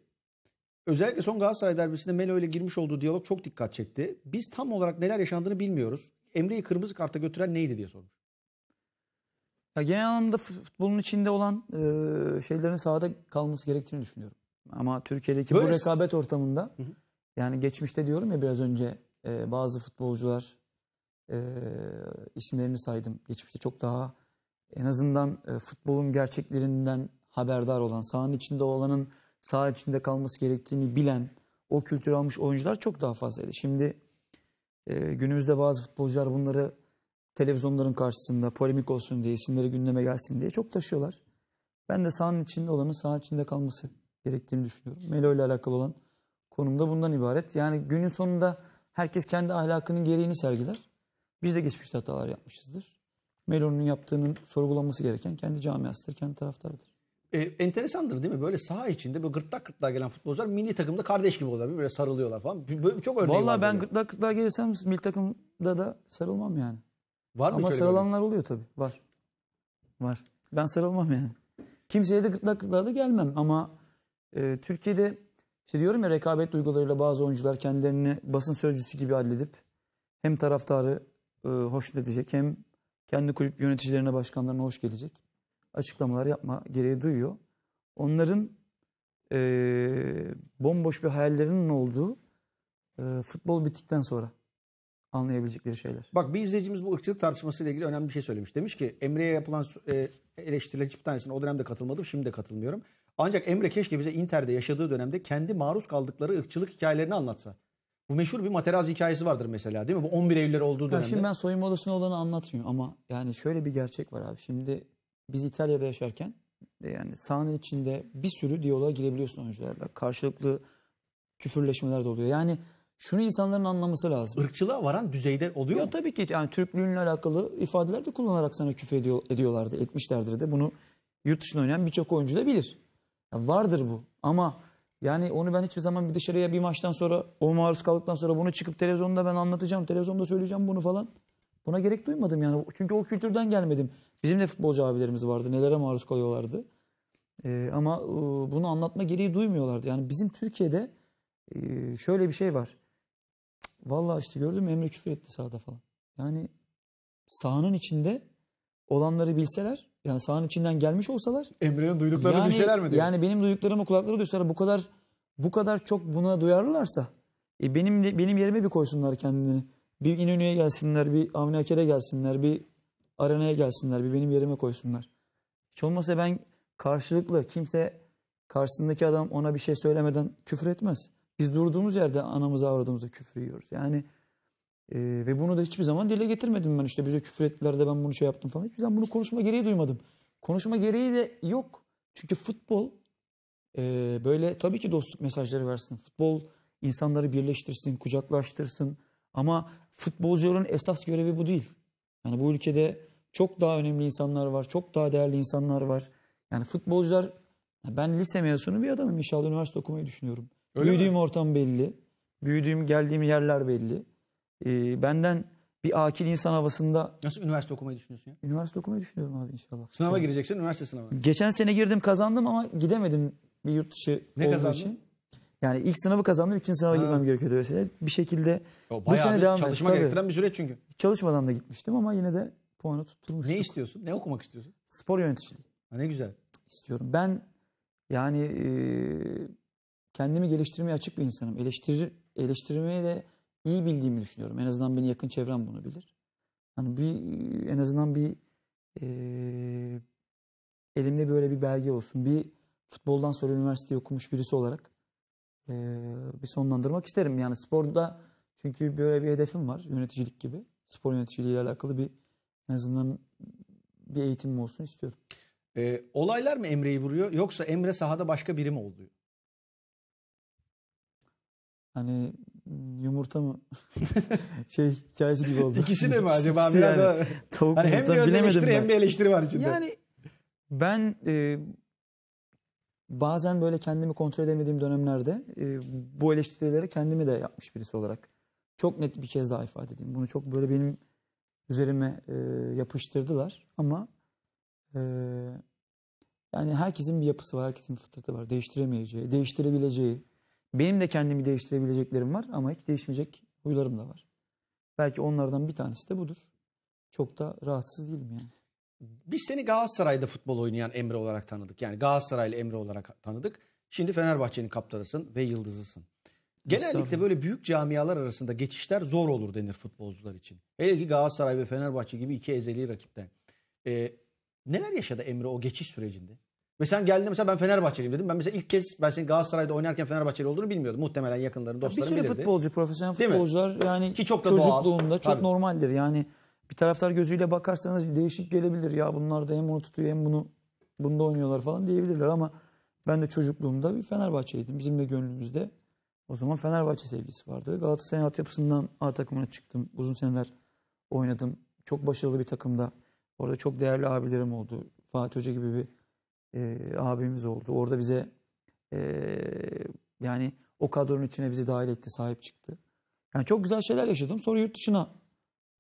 Özellikle son Galatasaray derbisinde Melo ile girmiş olduğu diyalog çok dikkat çekti. Biz tam olarak neler yaşandığını bilmiyoruz. Emre'yi kırmızı karta götüren neydi diye sormuş. Ya genel anlamda futbolun içinde olan e, şeylerin sahada kalması gerektiğini düşünüyorum. Ama Türkiye'deki Böyle... bu rekabet ortamında hı hı. yani geçmişte diyorum ya biraz önce e, bazı futbolcular e, isimlerini saydım. Geçmişte çok daha en azından e, futbolun gerçeklerinden haberdar olan, sahanın içinde olanın saha içinde kalması gerektiğini bilen, o kültürü almış oyuncular çok daha fazlaydı. Şimdi e, günümüzde bazı futbolcular bunları televizyonların karşısında polemik olsun diye, isimleri gündeme gelsin diye çok taşıyorlar. Ben de sahanın içinde olanın saha içinde kalması gerektiğini düşünüyorum. Melo ile alakalı olan konumda bundan ibaret. Yani günün sonunda herkes kendi ahlakının gereğini sergiler. Biz de geçmişte hatalar yapmışızdır. Melo'nun yaptığının sorgulanması gereken kendi camiasıdır, kendi taraftarıdır e, enteresandır değil mi? Böyle saha içinde böyle gırtlak gırtlağa gelen futbolcular milli takımda kardeş gibi oluyorlar. Böyle sarılıyorlar falan. Böyle çok örneği Vallahi var. Valla ben böyle. gırtlak gırtlağa gelirsem milli takımda da sarılmam yani. Var mı Ama sarılanlar böyle? oluyor tabii. Var. Var. Ben sarılmam yani. Kimseye de gırtlak gırtlağa da gelmem ama e, Türkiye'de işte diyorum ya rekabet duygularıyla bazı oyuncular kendilerini basın sözcüsü gibi halledip hem taraftarı e, hoşnut edecek hem kendi kulüp yöneticilerine, başkanlarına hoş gelecek açıklamalar yapma gereği duyuyor. Onların e, bomboş bir hayallerinin olduğu e, futbol bittikten sonra anlayabilecekleri şeyler. Bak bir izleyicimiz bu ırkçılık tartışmasıyla ilgili önemli bir şey söylemiş. Demiş ki Emre'ye yapılan e, eleştiriler hiçbir tanesine o dönemde katılmadım şimdi de katılmıyorum. Ancak Emre keşke bize Inter'de yaşadığı dönemde kendi maruz kaldıkları ırkçılık hikayelerini anlatsa. Bu meşhur bir materaz hikayesi vardır mesela değil mi? Bu 11 evler olduğu dönemde. Ya şimdi ben soyunma odasına olanı anlatmıyorum ama yani şöyle bir gerçek var abi. Şimdi biz İtalya'da yaşarken e, yani sahanın içinde bir sürü diyaloğa girebiliyorsun oyuncularla. Karşılıklı küfürleşmeler de oluyor. Yani şunu insanların anlaması lazım. Irkçılığa varan düzeyde oluyor ya mu? Tabii ki yani Türklüğünle alakalı ifadeler de kullanarak sana küfür ediyor, ediyorlardı, etmişlerdir de. Bunu yurt dışında oynayan birçok oyuncu da bilir. Ya vardır bu ama yani onu ben hiçbir zaman bir dışarıya bir maçtan sonra o maruz kaldıktan sonra bunu çıkıp televizyonda ben anlatacağım, televizyonda söyleyeceğim bunu falan. Buna gerek duymadım yani. Çünkü o kültürden gelmedim. Bizim de futbolcu abilerimiz vardı. Nelere maruz kalıyorlardı. Ee, ama e, bunu anlatma gereği duymuyorlardı. Yani bizim Türkiye'de e, şöyle bir şey var. Vallahi işte gördüm Emre küfür etti sahada falan. Yani sahanın içinde olanları bilseler yani sahanın içinden gelmiş olsalar Emre'nin duyduklarını yani, bilseler mi? Diyor? Yani benim duyduklarımı kulakları duysalar bu kadar bu kadar çok buna duyarlılarsa e benim benim yerime bir koysunlar kendini. Bir İnönü'ye gelsinler, bir Avni Aker'e gelsinler, bir arenaya gelsinler, bir benim yerime koysunlar. Hiç olmasa ben karşılıklı kimse karşısındaki adam ona bir şey söylemeden küfür etmez. Biz durduğumuz yerde anamızı avradığımıza küfür yiyoruz. Yani e, ve bunu da hiçbir zaman dile getirmedim ben işte bize küfür ettiler de ben bunu şey yaptım falan. Hiçbir zaman bunu konuşma gereği duymadım. Konuşma gereği de yok. Çünkü futbol e, böyle tabii ki dostluk mesajları versin. Futbol insanları birleştirsin, kucaklaştırsın. Ama futbolcuların esas görevi bu değil. Yani bu ülkede çok daha önemli insanlar var, çok daha değerli insanlar var. Yani futbolcular, ben lise mezunu bir adamım inşallah üniversite okumayı düşünüyorum. Öyle Büyüdüğüm mi? ortam belli, büyüdüğüm, geldiğim yerler belli. Ee, benden bir akil insan havasında... Nasıl üniversite okumayı düşünüyorsun ya? Üniversite okumayı düşünüyorum abi inşallah. Sınava gireceksin, üniversite sınavına. Geçen sene girdim kazandım ama gidemedim bir yurt dışı ne olduğu kazandın? için. Yani ilk sınavı kazandım, ikinci sınava girmem gerekiyordu öyle Bir şekilde O bu sene bir devam çalışma ettim. Tabii. bir süreç çünkü. Çalışmadan da gitmiştim ama yine de puanı tutturmuştum. Ne istiyorsun? Ne okumak istiyorsun? Spor yöneticiliği Ha, ne güzel. İstiyorum. Ben yani e, kendimi geliştirmeye açık bir insanım. Eleştir eleştirmeyi de iyi bildiğimi düşünüyorum. En azından beni yakın çevrem bunu bilir. Hani bir en azından bir e, elimde böyle bir belge olsun. Bir futboldan sonra üniversite okumuş birisi olarak ee, bir sonlandırmak isterim. Yani sporda çünkü böyle bir hedefim var yöneticilik gibi. Spor yöneticiliği ile alakalı bir en azından bir eğitimim olsun istiyorum. E, olaylar mı Emre'yi vuruyor yoksa Emre sahada başka biri mi oluyor? Hani yumurta mı şey hikayesi gibi oldu. İkisi de mi acaba biraz yani, daha... tavuk yani hem bir öz eleştiri ben. hem bir eleştiri var içinde. Yani ben e, bazen böyle kendimi kontrol edemediğim dönemlerde e, bu eleştirileri kendimi de yapmış birisi olarak çok net bir kez daha ifade edeyim. Bunu çok böyle benim üzerime e, yapıştırdılar ama e, yani herkesin bir yapısı var, herkesin bir fıtratı var. Değiştiremeyeceği, değiştirebileceği. Benim de kendimi değiştirebileceklerim var ama hiç değişmeyecek huylarım da var. Belki onlardan bir tanesi de budur. Çok da rahatsız değilim yani biz seni Galatasaray'da futbol oynayan Emre olarak tanıdık. Yani Galatasaraylı Emre olarak tanıdık. Şimdi Fenerbahçe'nin kaptarısın ve yıldızısın. Genellikle böyle büyük camialar arasında geçişler zor olur denir futbolcular için. Hele ki Galatasaray ve Fenerbahçe gibi iki ezeli rakipten. Ee, neler yaşadı Emre o geçiş sürecinde? Ve sen geldiğinde mesela ben Fenerbahçeliyim dedim. Ben mesela ilk kez ben senin Galatasaray'da oynarken Fenerbahçeli olduğunu bilmiyordum. Muhtemelen yakınların, dostlarım bilirdi. Bir sürü futbolcu, profesyonel futbolcular yani Ki çok da çocukluğunda doğal. çok Tabii. normaldir. Yani bir taraftar gözüyle bakarsanız değişik gelebilir. Ya bunlar da hem onu tutuyor hem bunu bunda oynuyorlar falan diyebilirler ama ben de çocukluğumda bir Fenerbahçe'ydim. Bizim de gönlümüzde o zaman Fenerbahçe sevgisi vardı. Galatasaray altyapısından A takımına çıktım. Uzun seneler oynadım. Çok başarılı bir takımda. Orada çok değerli abilerim oldu. Fatih Hoca gibi bir e, abimiz oldu. Orada bize e, yani o kadronun içine bizi dahil etti, sahip çıktı. Yani çok güzel şeyler yaşadım. Sonra yurt dışına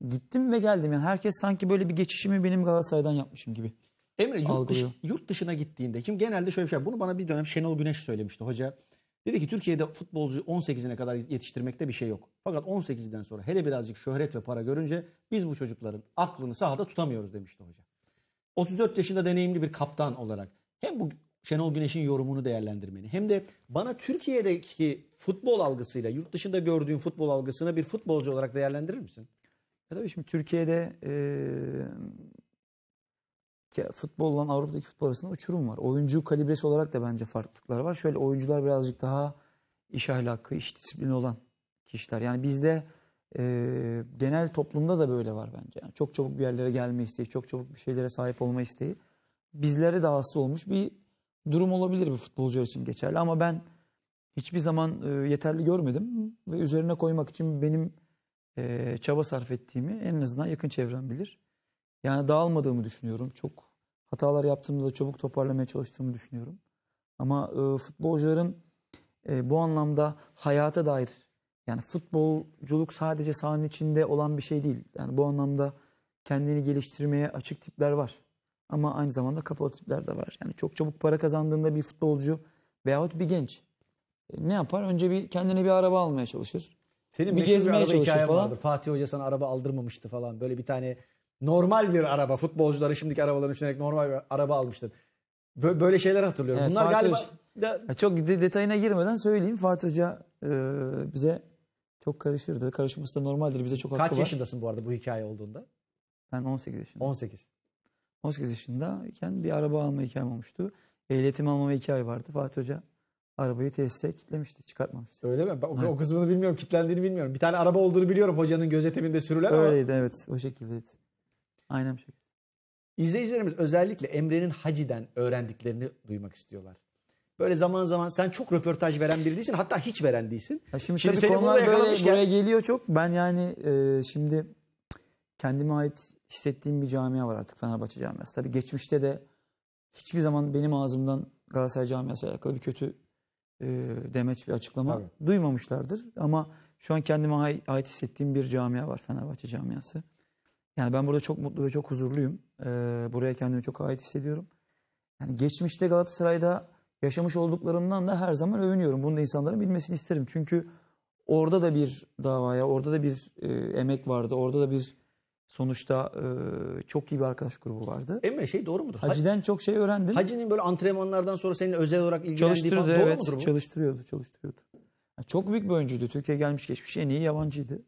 gittim ve geldim. Yani herkes sanki böyle bir geçişimi benim Galatasaray'dan yapmışım gibi. Emre yurt, dışı, yurt dışına gittiğinde kim genelde şöyle bir şey. Bunu bana bir dönem Şenol Güneş söylemişti hoca. Dedi ki Türkiye'de futbolcu 18'ine kadar yetiştirmekte bir şey yok. Fakat 18'den sonra hele birazcık şöhret ve para görünce biz bu çocukların aklını sahada tutamıyoruz demişti hoca. 34 yaşında deneyimli bir kaptan olarak hem bu Şenol Güneş'in yorumunu değerlendirmeni hem de bana Türkiye'deki futbol algısıyla yurt dışında gördüğün futbol algısını bir futbolcu olarak değerlendirir misin? Ya e tabii şimdi Türkiye'de e, olan Avrupa'daki futbol arasında uçurum var. Oyuncu kalibresi olarak da bence farklılıklar var. Şöyle oyuncular birazcık daha iş ahlakı, iş disiplini olan kişiler. Yani bizde e, genel toplumda da böyle var bence. Yani çok çabuk bir yerlere gelme isteği, çok çabuk bir şeylere sahip olma isteği. Bizlere de hasta olmuş bir durum olabilir bu futbolcular için geçerli. Ama ben hiçbir zaman e, yeterli görmedim. Ve üzerine koymak için benim e, çaba sarf ettiğimi en azından yakın çevrem bilir. Yani dağılmadığımı düşünüyorum. Çok hatalar yaptığımda çabuk toparlamaya çalıştığımı düşünüyorum. Ama e, futbolcuların e, bu anlamda hayata dair yani futbolculuk sadece sahanın içinde olan bir şey değil. Yani bu anlamda kendini geliştirmeye açık tipler var. Ama aynı zamanda kapalı tipler de var. Yani çok çabuk para kazandığında bir futbolcu veyahut bir genç e, ne yapar? Önce bir kendine bir araba almaya çalışır. Senin bir gezmeye bir çalışıyor falan. Vardır. Fatih Hoca sana araba aldırmamıştı falan. Böyle bir tane normal bir araba. Futbolcuları şimdiki arabaların üstüne normal bir araba almıştı. Böyle şeyler hatırlıyorum. Evet, Bunlar Fatih galiba... Hoca, çok detayına girmeden söyleyeyim. Fatih Hoca e, bize çok karışırdı. Karışması da normaldir. Bize çok Kaç hakkı Kaç yaşındasın bu arada bu hikaye olduğunda? Ben 18 yaşındayım. 18. 18 yaşındayken bir araba alma hikayem olmuştu. Ehliyetimi almama hikaye vardı. Fatih Hoca arabayı tesise kitlemişti, çıkartmamıştı. Öyle mi? o, evet. o kısmını bilmiyorum, kitlendiğini bilmiyorum. Bir tane araba olduğunu biliyorum hocanın gözetiminde sürülen Öyleydi evet, o şekildeydi. Aynen bu şekilde. İzleyicilerimiz özellikle Emre'nin Haci'den öğrendiklerini duymak istiyorlar. Böyle zaman zaman sen çok röportaj veren biri değilsin hatta hiç veren değilsin. Ya şimdi şimdi seni konular buraya böyle buraya geliyor çok. Ben yani e, şimdi kendime ait hissettiğim bir camia var artık Fenerbahçe camiası. Tabii geçmişte de hiçbir zaman benim ağzımdan Galatasaray camiası alakalı bir kötü e, demeç bir açıklama Tabii. duymamışlardır. Ama şu an kendime ait hissettiğim bir camia var Fenerbahçe camiası. Yani ben burada çok mutlu ve çok huzurluyum. E, buraya kendimi çok ait hissediyorum. Yani geçmişte Galatasaray'da yaşamış olduklarımdan da her zaman övünüyorum. Bunu da insanların bilmesini isterim. Çünkü orada da bir davaya, orada da bir e, emek vardı, orada da bir Sonuçta e, çok iyi bir arkadaş grubu vardı. Emre şey doğru mudur? Hacı'den çok şey öğrendim. Hacı'nin böyle antrenmanlardan sonra senin özel olarak ilgilendiği falan doğru evet, mudur bu? Çalıştırıyordu, çalıştırıyordu. Yani çok büyük bir oyuncuydu. Türkiye gelmiş geçmiş en iyi yabancıydı.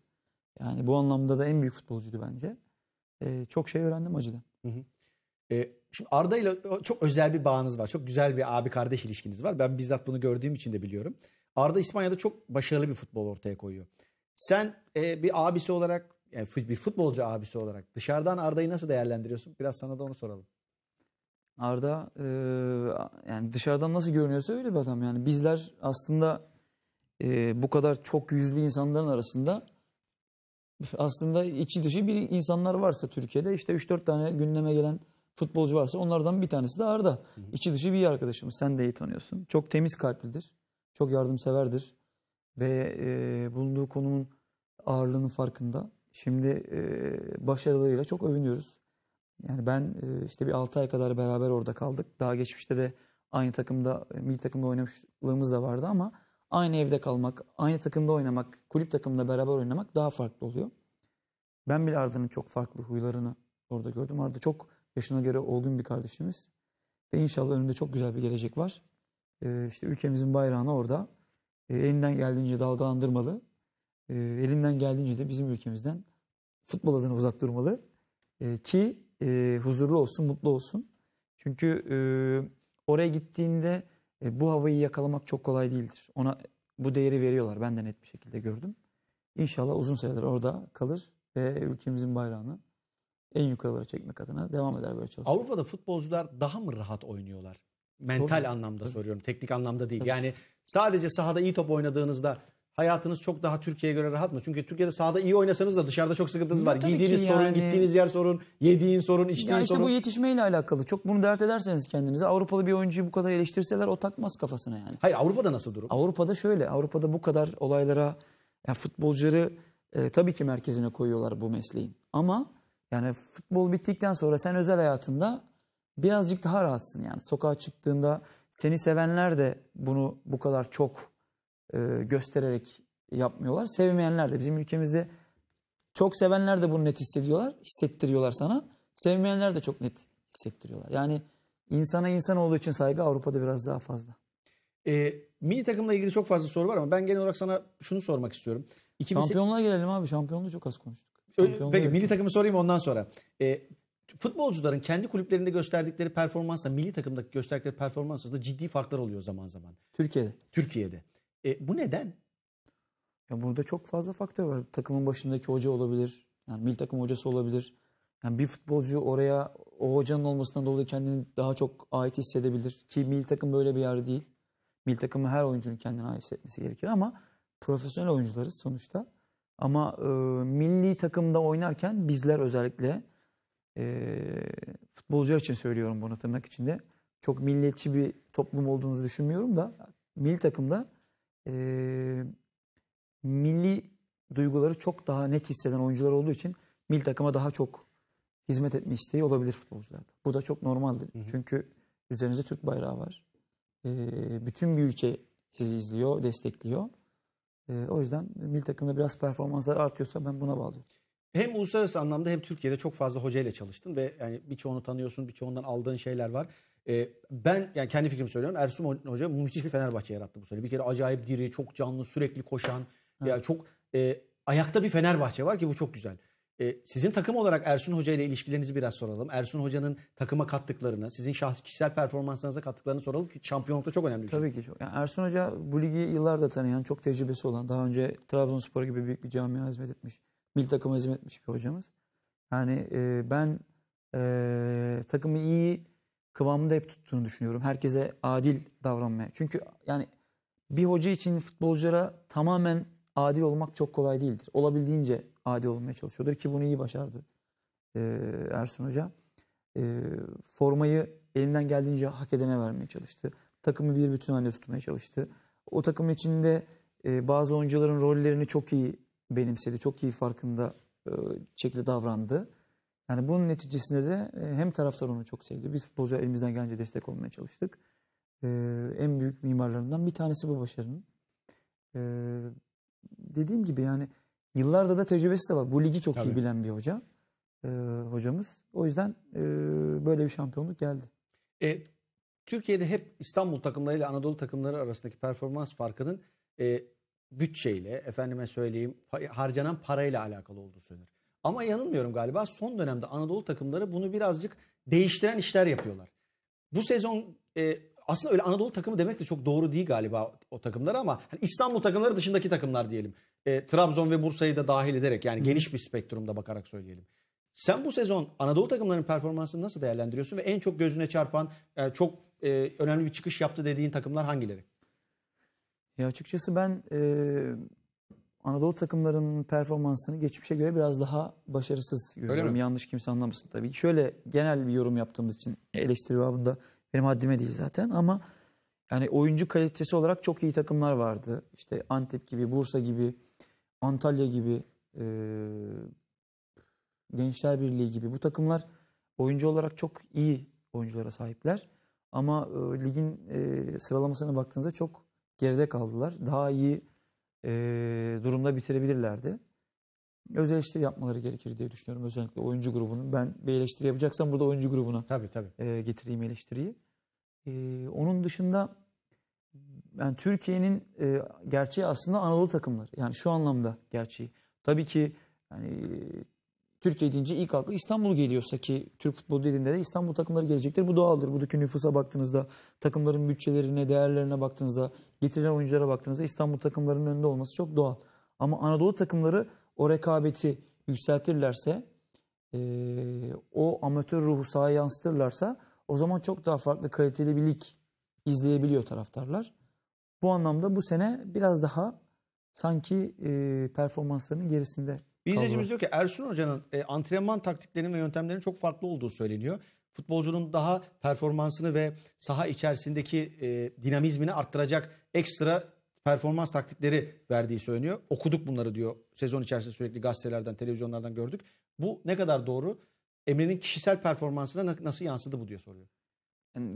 Yani bu anlamda da en büyük futbolcuydu bence. E, çok şey öğrendim Hacı'dan. Hı hı. E, şimdi Arda ile çok özel bir bağınız var. Çok güzel bir abi kardeş ilişkiniz var. Ben bizzat bunu gördüğüm için de biliyorum. Arda İspanya'da çok başarılı bir futbol ortaya koyuyor. Sen e, bir abisi olarak yani e, bir futbolcu abisi olarak dışarıdan Arda'yı nasıl değerlendiriyorsun? Biraz sana da onu soralım. Arda e, yani dışarıdan nasıl görünüyorsa öyle bir adam yani bizler aslında e, bu kadar çok yüzlü insanların arasında aslında içi dışı bir insanlar varsa Türkiye'de işte 3-4 tane gündeme gelen futbolcu varsa onlardan bir tanesi de Arda. Hı İçi dışı bir arkadaşımız. Sen de iyi tanıyorsun. Çok temiz kalplidir. Çok yardımseverdir. Ve e, bulunduğu konumun ağırlığının farkında. Şimdi e, başarılarıyla çok övünüyoruz. Yani ben e, işte bir 6 ay kadar beraber orada kaldık. Daha geçmişte de aynı takımda, e, milli takımda oynamışlığımız da vardı ama aynı evde kalmak, aynı takımda oynamak, kulüp takımında beraber oynamak daha farklı oluyor. Ben bile Arda'nın çok farklı huylarını orada gördüm. Arda çok yaşına göre olgun bir kardeşimiz. Ve inşallah önünde çok güzel bir gelecek var. İşte ülkemizin bayrağını orada elinden geldiğince dalgalandırmalı e, ee, elimden geldiğince de bizim ülkemizden futbol adına uzak durmalı. E, ki e, huzurlu olsun, mutlu olsun. Çünkü e, oraya gittiğinde e, bu havayı yakalamak çok kolay değildir. Ona bu değeri veriyorlar. Ben de net bir şekilde gördüm. İnşallah uzun süreler orada kalır ve ülkemizin bayrağını en yukarılara çekmek adına devam eder böyle çalışmalar. Avrupa'da futbolcular daha mı rahat oynuyorlar? Mental Tabii. anlamda Tabii. soruyorum. Teknik anlamda değil. Tabii. Yani sadece sahada iyi top oynadığınızda hayatınız çok daha Türkiye'ye göre rahat mı? Çünkü Türkiye'de sahada iyi oynasanız da dışarıda çok sıkıntınız var. Tabii Giydiğiniz yani. sorun, gittiğiniz yer sorun, yediğin sorun, içtiğin yani işte sorun. bu yetişmeyle alakalı. Çok bunu dert ederseniz kendinize Avrupalı bir oyuncuyu bu kadar eleştirseler o takmaz kafasına yani. Hayır Avrupa'da nasıl durum? Avrupa'da şöyle. Avrupa'da bu kadar olaylara yani futbolcuları e, tabii ki merkezine koyuyorlar bu mesleğin. Ama yani futbol bittikten sonra sen özel hayatında birazcık daha rahatsın yani. Sokağa çıktığında seni sevenler de bunu bu kadar çok e, göstererek yapmıyorlar. Sevmeyenler de bizim ülkemizde çok sevenler de bunu net hissediyorlar, hissettiriyorlar sana. Sevmeyenler de çok net hissettiriyorlar. Yani insana insan olduğu için saygı Avrupa'da biraz daha fazla. E, milli takımla ilgili çok fazla soru var ama ben genel olarak sana şunu sormak istiyorum. 2000... Şampiyonluğa gelelim abi. Şampiyonluğu çok az konuştuk. Şampiyonluğu Peki evet. milli takımı sorayım ondan sonra. E, futbolcuların kendi kulüplerinde gösterdikleri performansla milli takımdaki gösterdikleri performans arasında ciddi farklar oluyor zaman zaman. Türkiye'de. Türkiye'de. E, bu neden? Ya burada çok fazla faktör var. Takımın başındaki hoca olabilir. Yani mil takım hocası olabilir. Yani bir futbolcu oraya o hocanın olmasından dolayı kendini daha çok ait hissedebilir. Ki mil takım böyle bir yer değil. Mil takımı her oyuncunun kendini ait hissetmesi gerekir ama profesyonel oyuncularız sonuçta. Ama e, milli takımda oynarken bizler özellikle e, futbolcular için söylüyorum bunu tırnak içinde. Çok milliyetçi bir toplum olduğunuzu düşünmüyorum da milli takımda e, milli duyguları çok daha net hisseden oyuncular olduğu için milli takıma daha çok hizmet etme isteği olabilir futbolcularda. Bu da çok normaldir. Hı hı. Çünkü üzerinizde Türk bayrağı var. E, bütün bir ülke sizi izliyor, destekliyor. E, o yüzden milli takımda biraz performanslar artıyorsa ben buna bağlıyorum. Hem uluslararası anlamda hem Türkiye'de çok fazla hocayla çalıştın ve yani birçoğunu tanıyorsun, birçoğundan aldığın şeyler var. E, ben yani kendi fikrimi söylüyorum. Ersun Hoca müthiş bir Fenerbahçe yarattı bu sene. Bir kere acayip diri, çok canlı, sürekli koşan. ya Yani çok e, ayakta bir Fenerbahçe var ki bu çok güzel. E, sizin takım olarak Ersun Hoca ile ilişkilerinizi biraz soralım. Ersun Hoca'nın takıma kattıklarını, sizin şahs kişisel performanslarınıza kattıklarını soralım ki şampiyonlukta çok önemli. Şey. Tabii ki çok. Yani Ersun Hoca bu ligi yıllarda tanıyan, çok tecrübesi olan, daha önce Trabzonspor gibi büyük bir camia hizmet etmiş, milli takıma hizmet etmiş bir hocamız. Yani e, ben e, takımı iyi kıvamında hep tuttuğunu düşünüyorum. Herkese adil davranmaya. Çünkü yani bir hoca için futbolculara tamamen adil olmak çok kolay değildir. Olabildiğince adil olmaya çalışıyordur ki bunu iyi başardı ee, Ersun Hoca. Ee, formayı elinden geldiğince hak edene vermeye çalıştı. Takımı bir bütün halde tutmaya çalıştı. O takım içinde e, bazı oyuncuların rollerini çok iyi benimsedi. Çok iyi farkında e, şekilde davrandı. Yani bunun neticesinde de e, hem taraftar onu çok sevdi. Biz futbolcu elimizden gelince destek olmaya çalıştık. E, en büyük mimarlarından bir tanesi bu başarının. E, dediğim gibi yani yıllarda da tecrübesi de var. Bu ligi çok Tabii. iyi bilen bir hoca. hocamız. O yüzden böyle bir şampiyonluk geldi. E, Türkiye'de hep İstanbul takımlarıyla Anadolu takımları arasındaki performans farkının e, bütçeyle, efendime söyleyeyim, harcanan parayla alakalı olduğu söylenir. Ama yanılmıyorum galiba son dönemde Anadolu takımları bunu birazcık değiştiren işler yapıyorlar. Bu sezon e, aslında öyle Anadolu takımı demek de çok doğru değil galiba o takımları ama hani İstanbul takımları dışındaki takımlar diyelim. E, Trabzon ve Bursa'yı da dahil ederek yani geniş bir spektrumda bakarak söyleyelim. Sen bu sezon Anadolu takımlarının performansını nasıl değerlendiriyorsun ve en çok gözüne çarpan, e, çok e, önemli bir çıkış yaptı dediğin takımlar hangileri? Ya açıkçası ben e, Anadolu takımlarının performansını geçmişe göre biraz daha başarısız görüyorum. Yanlış kimse anlamasın tabii. Şöyle genel bir yorum yaptığımız için eleştiri babında benim haddime değil zaten ama yani oyuncu kalitesi olarak çok iyi takımlar vardı. İşte Antep gibi, Bursa gibi, Antalya gibi, e, Gençler Birliği gibi bu takımlar oyuncu olarak çok iyi oyunculara sahipler. Ama e, ligin e, sıralamasına baktığınızda çok geride kaldılar. Daha iyi e, durumda bitirebilirlerdi. Öz eleştiri yapmaları gerekir diye düşünüyorum. Özellikle oyuncu grubunun. Ben bir eleştiri yapacaksam burada oyuncu grubuna tabii, tabii. E, getireyim eleştiriyi. E, onun dışında yani Türkiye'nin gerçeği aslında Anadolu takımları. Yani şu anlamda gerçeği. Tabii ki yani Türkiye deyince ilk aklı İstanbul geliyorsa ki Türk futbolu dediğinde de İstanbul takımları gelecektir. Bu doğaldır. Buradaki nüfusa baktığınızda, takımların bütçelerine, değerlerine baktığınızda, getirilen oyunculara baktığınızda İstanbul takımlarının önünde olması çok doğal. Ama Anadolu takımları o rekabeti yükseltirlerse, e, o amatör ruhu sahaya yansıtırlarsa o zaman çok daha farklı kaliteli bir lig izleyebiliyor taraftarlar. Bu anlamda bu sene biraz daha sanki e, performanslarının gerisinde bir izleyicimiz diyor ki Ersun Hoca'nın e, antrenman taktiklerinin ve yöntemlerinin çok farklı olduğu söyleniyor. Futbolcunun daha performansını ve saha içerisindeki e, dinamizmini arttıracak ekstra performans taktikleri verdiği söyleniyor. Okuduk bunları diyor sezon içerisinde sürekli gazetelerden, televizyonlardan gördük. Bu ne kadar doğru? Emre'nin kişisel performansına nasıl yansıdı bu diye soruyor. Yani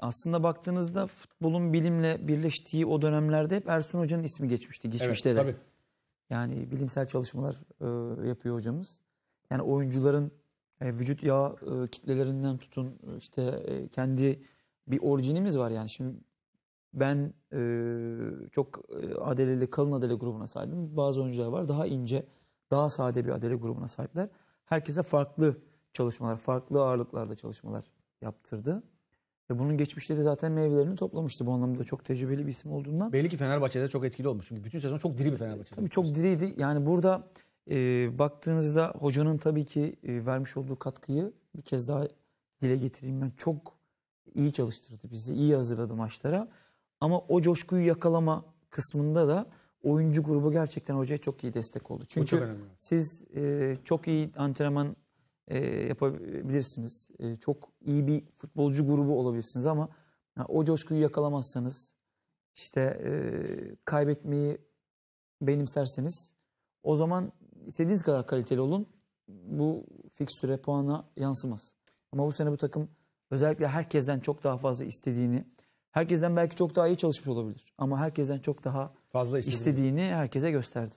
aslında baktığınızda futbolun bilimle birleştiği o dönemlerde hep Ersun Hoca'nın ismi geçmişti. Geçmişte evet, de. Tabii. Yani bilimsel çalışmalar e, yapıyor hocamız. Yani oyuncuların e, vücut yağ e, kitlelerinden tutun e, işte e, kendi bir orijinimiz var yani. Şimdi ben e, çok e, adeleli, kalın adele grubuna sahibim. Bazı oyuncular var daha ince, daha sade bir adele grubuna sahipler. Herkese farklı çalışmalar, farklı ağırlıklarda çalışmalar yaptırdı. Ve bunun geçmişte de zaten meyvelerini toplamıştı. Bu anlamda çok tecrübeli bir isim olduğundan. Belli ki Fenerbahçe'de çok etkili olmuş. Çünkü bütün sezon çok diri bir Fenerbahçe. Tabii çok diriydi. Yani burada e, baktığınızda hocanın tabii ki e, vermiş olduğu katkıyı bir kez daha dile getireyim. Ben çok iyi çalıştırdı bizi. iyi hazırladı maçlara. Ama o coşkuyu yakalama kısmında da oyuncu grubu gerçekten hocaya çok iyi destek oldu. Çünkü çok siz e, çok iyi antrenman e, yapabilirsiniz. E, çok iyi bir futbolcu grubu olabilirsiniz ama yani o coşkuyu yakalamazsanız, işte e, kaybetmeyi benimserseniz o zaman istediğiniz kadar kaliteli olun. Bu fikstüre, puana yansımaz. Ama bu sene bu takım özellikle herkesten çok daha fazla istediğini, herkesten belki çok daha iyi çalışmış olabilir. Ama herkesten çok daha fazla istediğini, istediğini herkese gösterdi.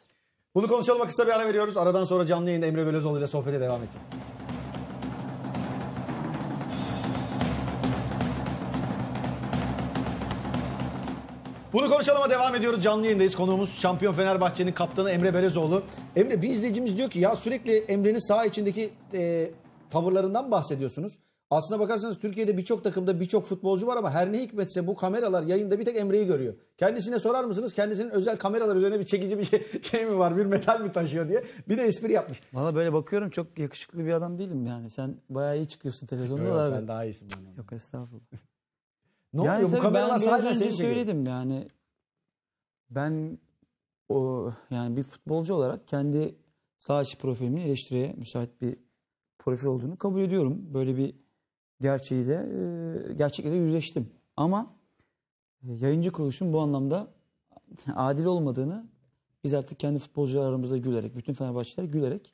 Bunu konuşalım kısa bir ara veriyoruz. Aradan sonra canlı yayında Emre Belözoğlu ile sohbete devam edeceğiz. Bunu konuşalım ama devam ediyoruz. Canlı yayındayız. Konuğumuz şampiyon Fenerbahçe'nin kaptanı Emre Belezoğlu. Emre bir izleyicimiz diyor ki ya sürekli Emre'nin saha içindeki e, tavırlarından bahsediyorsunuz. Aslına bakarsanız Türkiye'de birçok takımda birçok futbolcu var ama her ne hikmetse bu kameralar yayında bir tek Emre'yi görüyor. Kendisine sorar mısınız? Kendisinin özel kameralar üzerine bir çekici bir şey, şey mi var? Bir metal mi taşıyor diye. Bir de espri yapmış. Valla böyle bakıyorum çok yakışıklı bir adam değilim yani. Sen bayağı iyi çıkıyorsun televizyonda Yok, da abi. daha iyisin Yok estağfurullah. Ne yani oluyor? Bu kameralar sahiden önce söyledim geliyor. yani. Ben o yani bir futbolcu olarak kendi sağ içi profilimi eleştiriye müsait bir profil olduğunu kabul ediyorum. Böyle bir gerçeği de e, gerçekle de yüzleştim. Ama e, yayıncı kuruluşun bu anlamda adil olmadığını biz artık kendi futbolcularımızla gülerek, bütün Fenerbahçeliler gülerek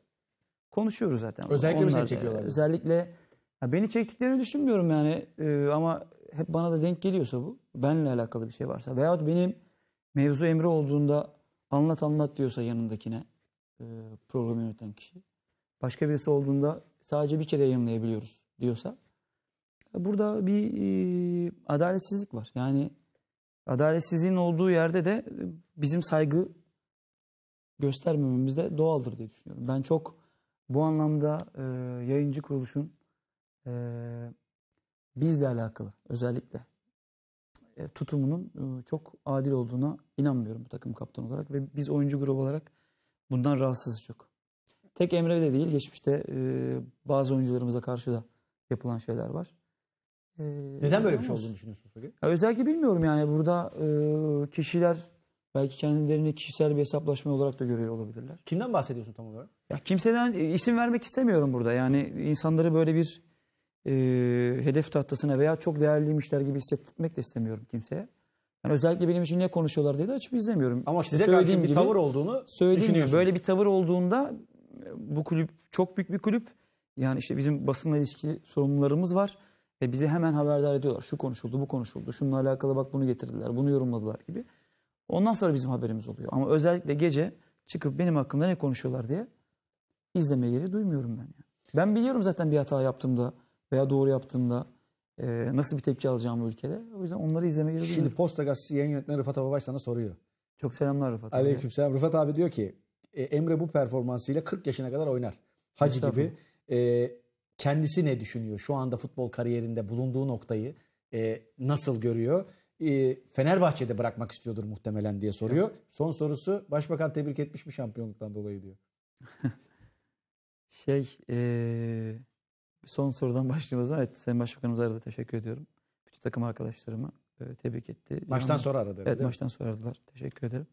konuşuyoruz zaten. Özellikle mi seni çekiyorlar? Özellikle beni çektiklerini düşünmüyorum yani e, ama hep bana da denk geliyorsa bu, benle alakalı bir şey varsa veyahut benim mevzu emri olduğunda anlat anlat diyorsa yanındakine e, programı yöneten kişi. Başka birisi olduğunda sadece bir kere yayınlayabiliyoruz diyorsa. Burada bir e, adaletsizlik var. Yani adaletsizliğin olduğu yerde de bizim saygı göstermememiz de doğaldır diye düşünüyorum. Ben çok bu anlamda e, yayıncı kuruluşun e, bizle alakalı özellikle e, tutumunun e, çok adil olduğuna inanmıyorum bu takım kaptan olarak ve biz oyuncu grubu olarak bundan rahatsızız çok. Tek Emre de değil geçmişte e, bazı oyuncularımıza karşı da yapılan şeyler var. Neden böyle bir şey olduğunu düşünüyorsunuz peki? Ya, özellikle bilmiyorum yani burada kişiler belki kendilerini kişisel bir hesaplaşma olarak da görüyor olabilirler. Kimden bahsediyorsun tam olarak? Ya kimseden isim vermek istemiyorum burada. Yani insanları böyle bir e, hedef tahtasına veya çok değerliymişler gibi hissetmek de istemiyorum kimseye. Yani özellikle benim için ne konuşuyorlar diye de açıp izlemiyorum. Ama size karşı bir gibi, tavır olduğunu söylediğim gibi, böyle bir tavır olduğunda e, bu kulüp çok büyük bir kulüp. Yani işte bizim basınla ilişkili sorumlularımız var. ve bizi hemen haberdar ediyorlar. Şu konuşuldu, bu konuşuldu. Şununla alakalı bak bunu getirdiler, bunu yorumladılar gibi. Ondan sonra bizim haberimiz oluyor. Ama özellikle gece çıkıp benim hakkımda ne konuşuyorlar diye izlemeye gereği duymuyorum ben yani. Ben biliyorum zaten bir hata yaptığımda veya doğru yaptığımda e, nasıl bir tepki alacağımı ülkede. O yüzden onları izlemek gerek Şimdi Posta Gazetesi yayın yönetmeni Rıfat Ababaş sana soruyor. Çok selamlar Rıfat abi. Aleykümselam. Rıfat abi diyor ki e, Emre bu performansıyla 40 yaşına kadar oynar. Hacı gibi. E, kendisi ne düşünüyor? Şu anda futbol kariyerinde bulunduğu noktayı e, nasıl görüyor? E, Fenerbahçe'de bırakmak istiyordur muhtemelen diye soruyor. Evet. Son sorusu başbakan tebrik etmiş mi şampiyonluktan dolayı diyor. şey... E Son sorudan başlıyoruz. Evet, Sayın Başbakanımıza arada teşekkür ediyorum. Bütün takım arkadaşlarımı e, tebrik etti. Maçtan Yalnız, sonra aradı. Evet, maçtan sonra aradılar. Teşekkür ederim.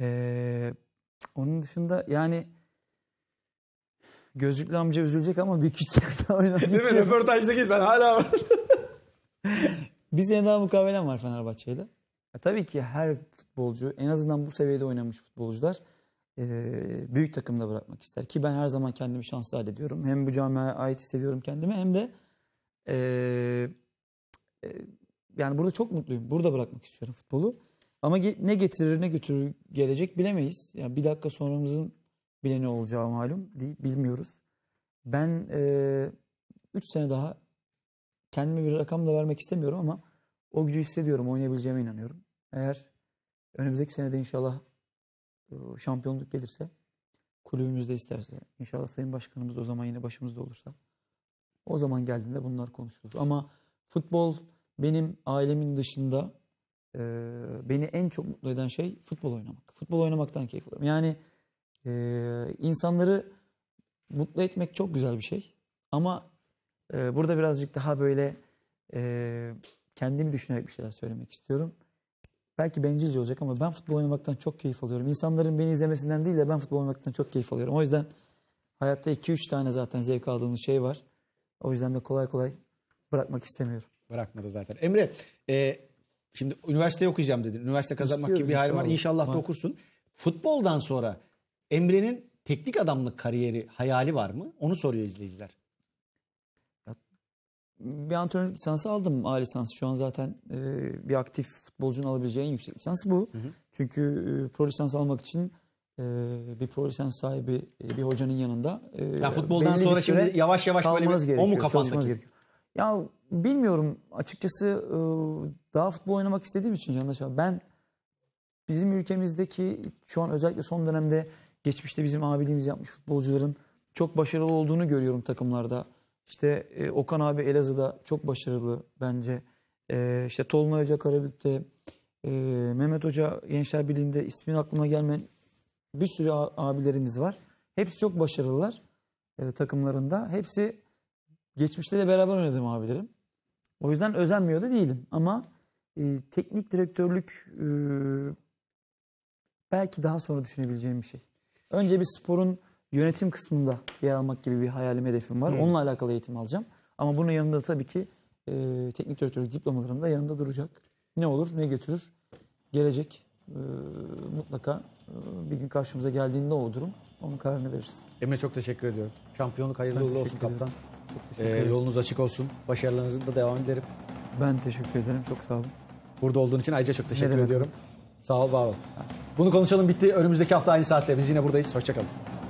Ee, onun dışında yani gözlüklü amca üzülecek ama bir küçük daha oynamak Değil mi? Röportajdaki sen hala Bir sene daha mukavelem var Fenerbahçe'yle. E, tabii ki her futbolcu en azından bu seviyede oynamış futbolcular e, büyük takımda bırakmak ister. Ki ben her zaman kendimi şanslı hallediyorum. Hem bu camiaya ait hissediyorum kendimi hem de e, e, yani burada çok mutluyum. Burada bırakmak istiyorum futbolu. Ama ne getirir ne götürür gelecek bilemeyiz. Yani bir dakika sonramızın bile ne olacağı malum değil, bilmiyoruz. Ben 3 e, üç sene daha kendime bir rakam da vermek istemiyorum ama o gücü hissediyorum. Oynayabileceğime inanıyorum. Eğer önümüzdeki sene de inşallah e, şampiyonluk gelirse kulübümüzde isterse inşallah Sayın Başkanımız o zaman yine başımızda olursa o zaman geldiğinde bunlar konuşulur. Ama futbol benim ailemin dışında e, beni en çok mutlu eden şey futbol oynamak. Futbol oynamaktan keyif alıyorum. Yani e, insanları mutlu etmek çok güzel bir şey. Ama e, burada birazcık daha böyle e, kendimi düşünerek bir şeyler söylemek istiyorum. Belki bencilce olacak ama ben futbol oynamaktan çok keyif alıyorum. İnsanların beni izlemesinden değil de ben futbol oynamaktan çok keyif alıyorum. O yüzden hayatta 2-3 tane zaten zevk aldığımız şey var. O yüzden de kolay kolay bırakmak istemiyorum. Bırakmadı zaten. Emre, e, şimdi üniversite okuyacağım dedin. Üniversite kazanmak gibi bir halim var. İnşallah var. da okursun. Futboldan sonra Emre'nin teknik adamlık kariyeri hayali var mı? Onu soruyor izleyiciler bir antrenör lisansı aldım. A lisansı şu an zaten e, bir aktif futbolcunun alabileceği en yüksek lisans bu. Hı hı. Çünkü e, pro lisans almak için e, bir pro lisans sahibi e, bir hocanın yanında. E, ya futboldan sonra şimdi yavaş yavaş böyle bir, o mu kafandaki? Ya bilmiyorum açıkçası e, daha futbol oynamak istediğim için yanlış abi. Ben bizim ülkemizdeki şu an özellikle son dönemde geçmişte bizim abiliğimiz yapmış futbolcuların çok başarılı olduğunu görüyorum takımlarda. İşte e, Okan abi Elazığ'da çok başarılı bence. E, işte Tolunay Hoca Karabük'te, e, Mehmet Hoca Gençler Birliği'nde ismin aklıma gelmeyen bir sürü abilerimiz var. Hepsi çok başarılılar e, takımlarında. Hepsi geçmişte de beraber oynadım abilerim. O yüzden özenmiyor da değilim. Ama e, teknik direktörlük e, belki daha sonra düşünebileceğim bir şey. Önce bir sporun yönetim kısmında yer almak gibi bir hayalim, hedefim var. Hı. Onunla alakalı eğitim alacağım. Ama bunun yanında tabii ki e, teknik direktörlük diplomalarım da yanında duracak. Ne olur, ne götürür? Gelecek e, mutlaka e, bir gün karşımıza geldiğinde o durum. Onun kararını veririz. Emre çok teşekkür ediyorum. Şampiyonluk hayırlı uğurlu olsun kaptan. Ee, yolunuz açık olsun. Başarılarınızın da devam dilerim. Ben teşekkür ederim. Çok sağ olun. Burada olduğun için ayrıca çok teşekkür ediyorum. Sağ ol, var ol. Bunu konuşalım bitti. Önümüzdeki hafta aynı saatte biz yine buradayız. Hoşçakalın.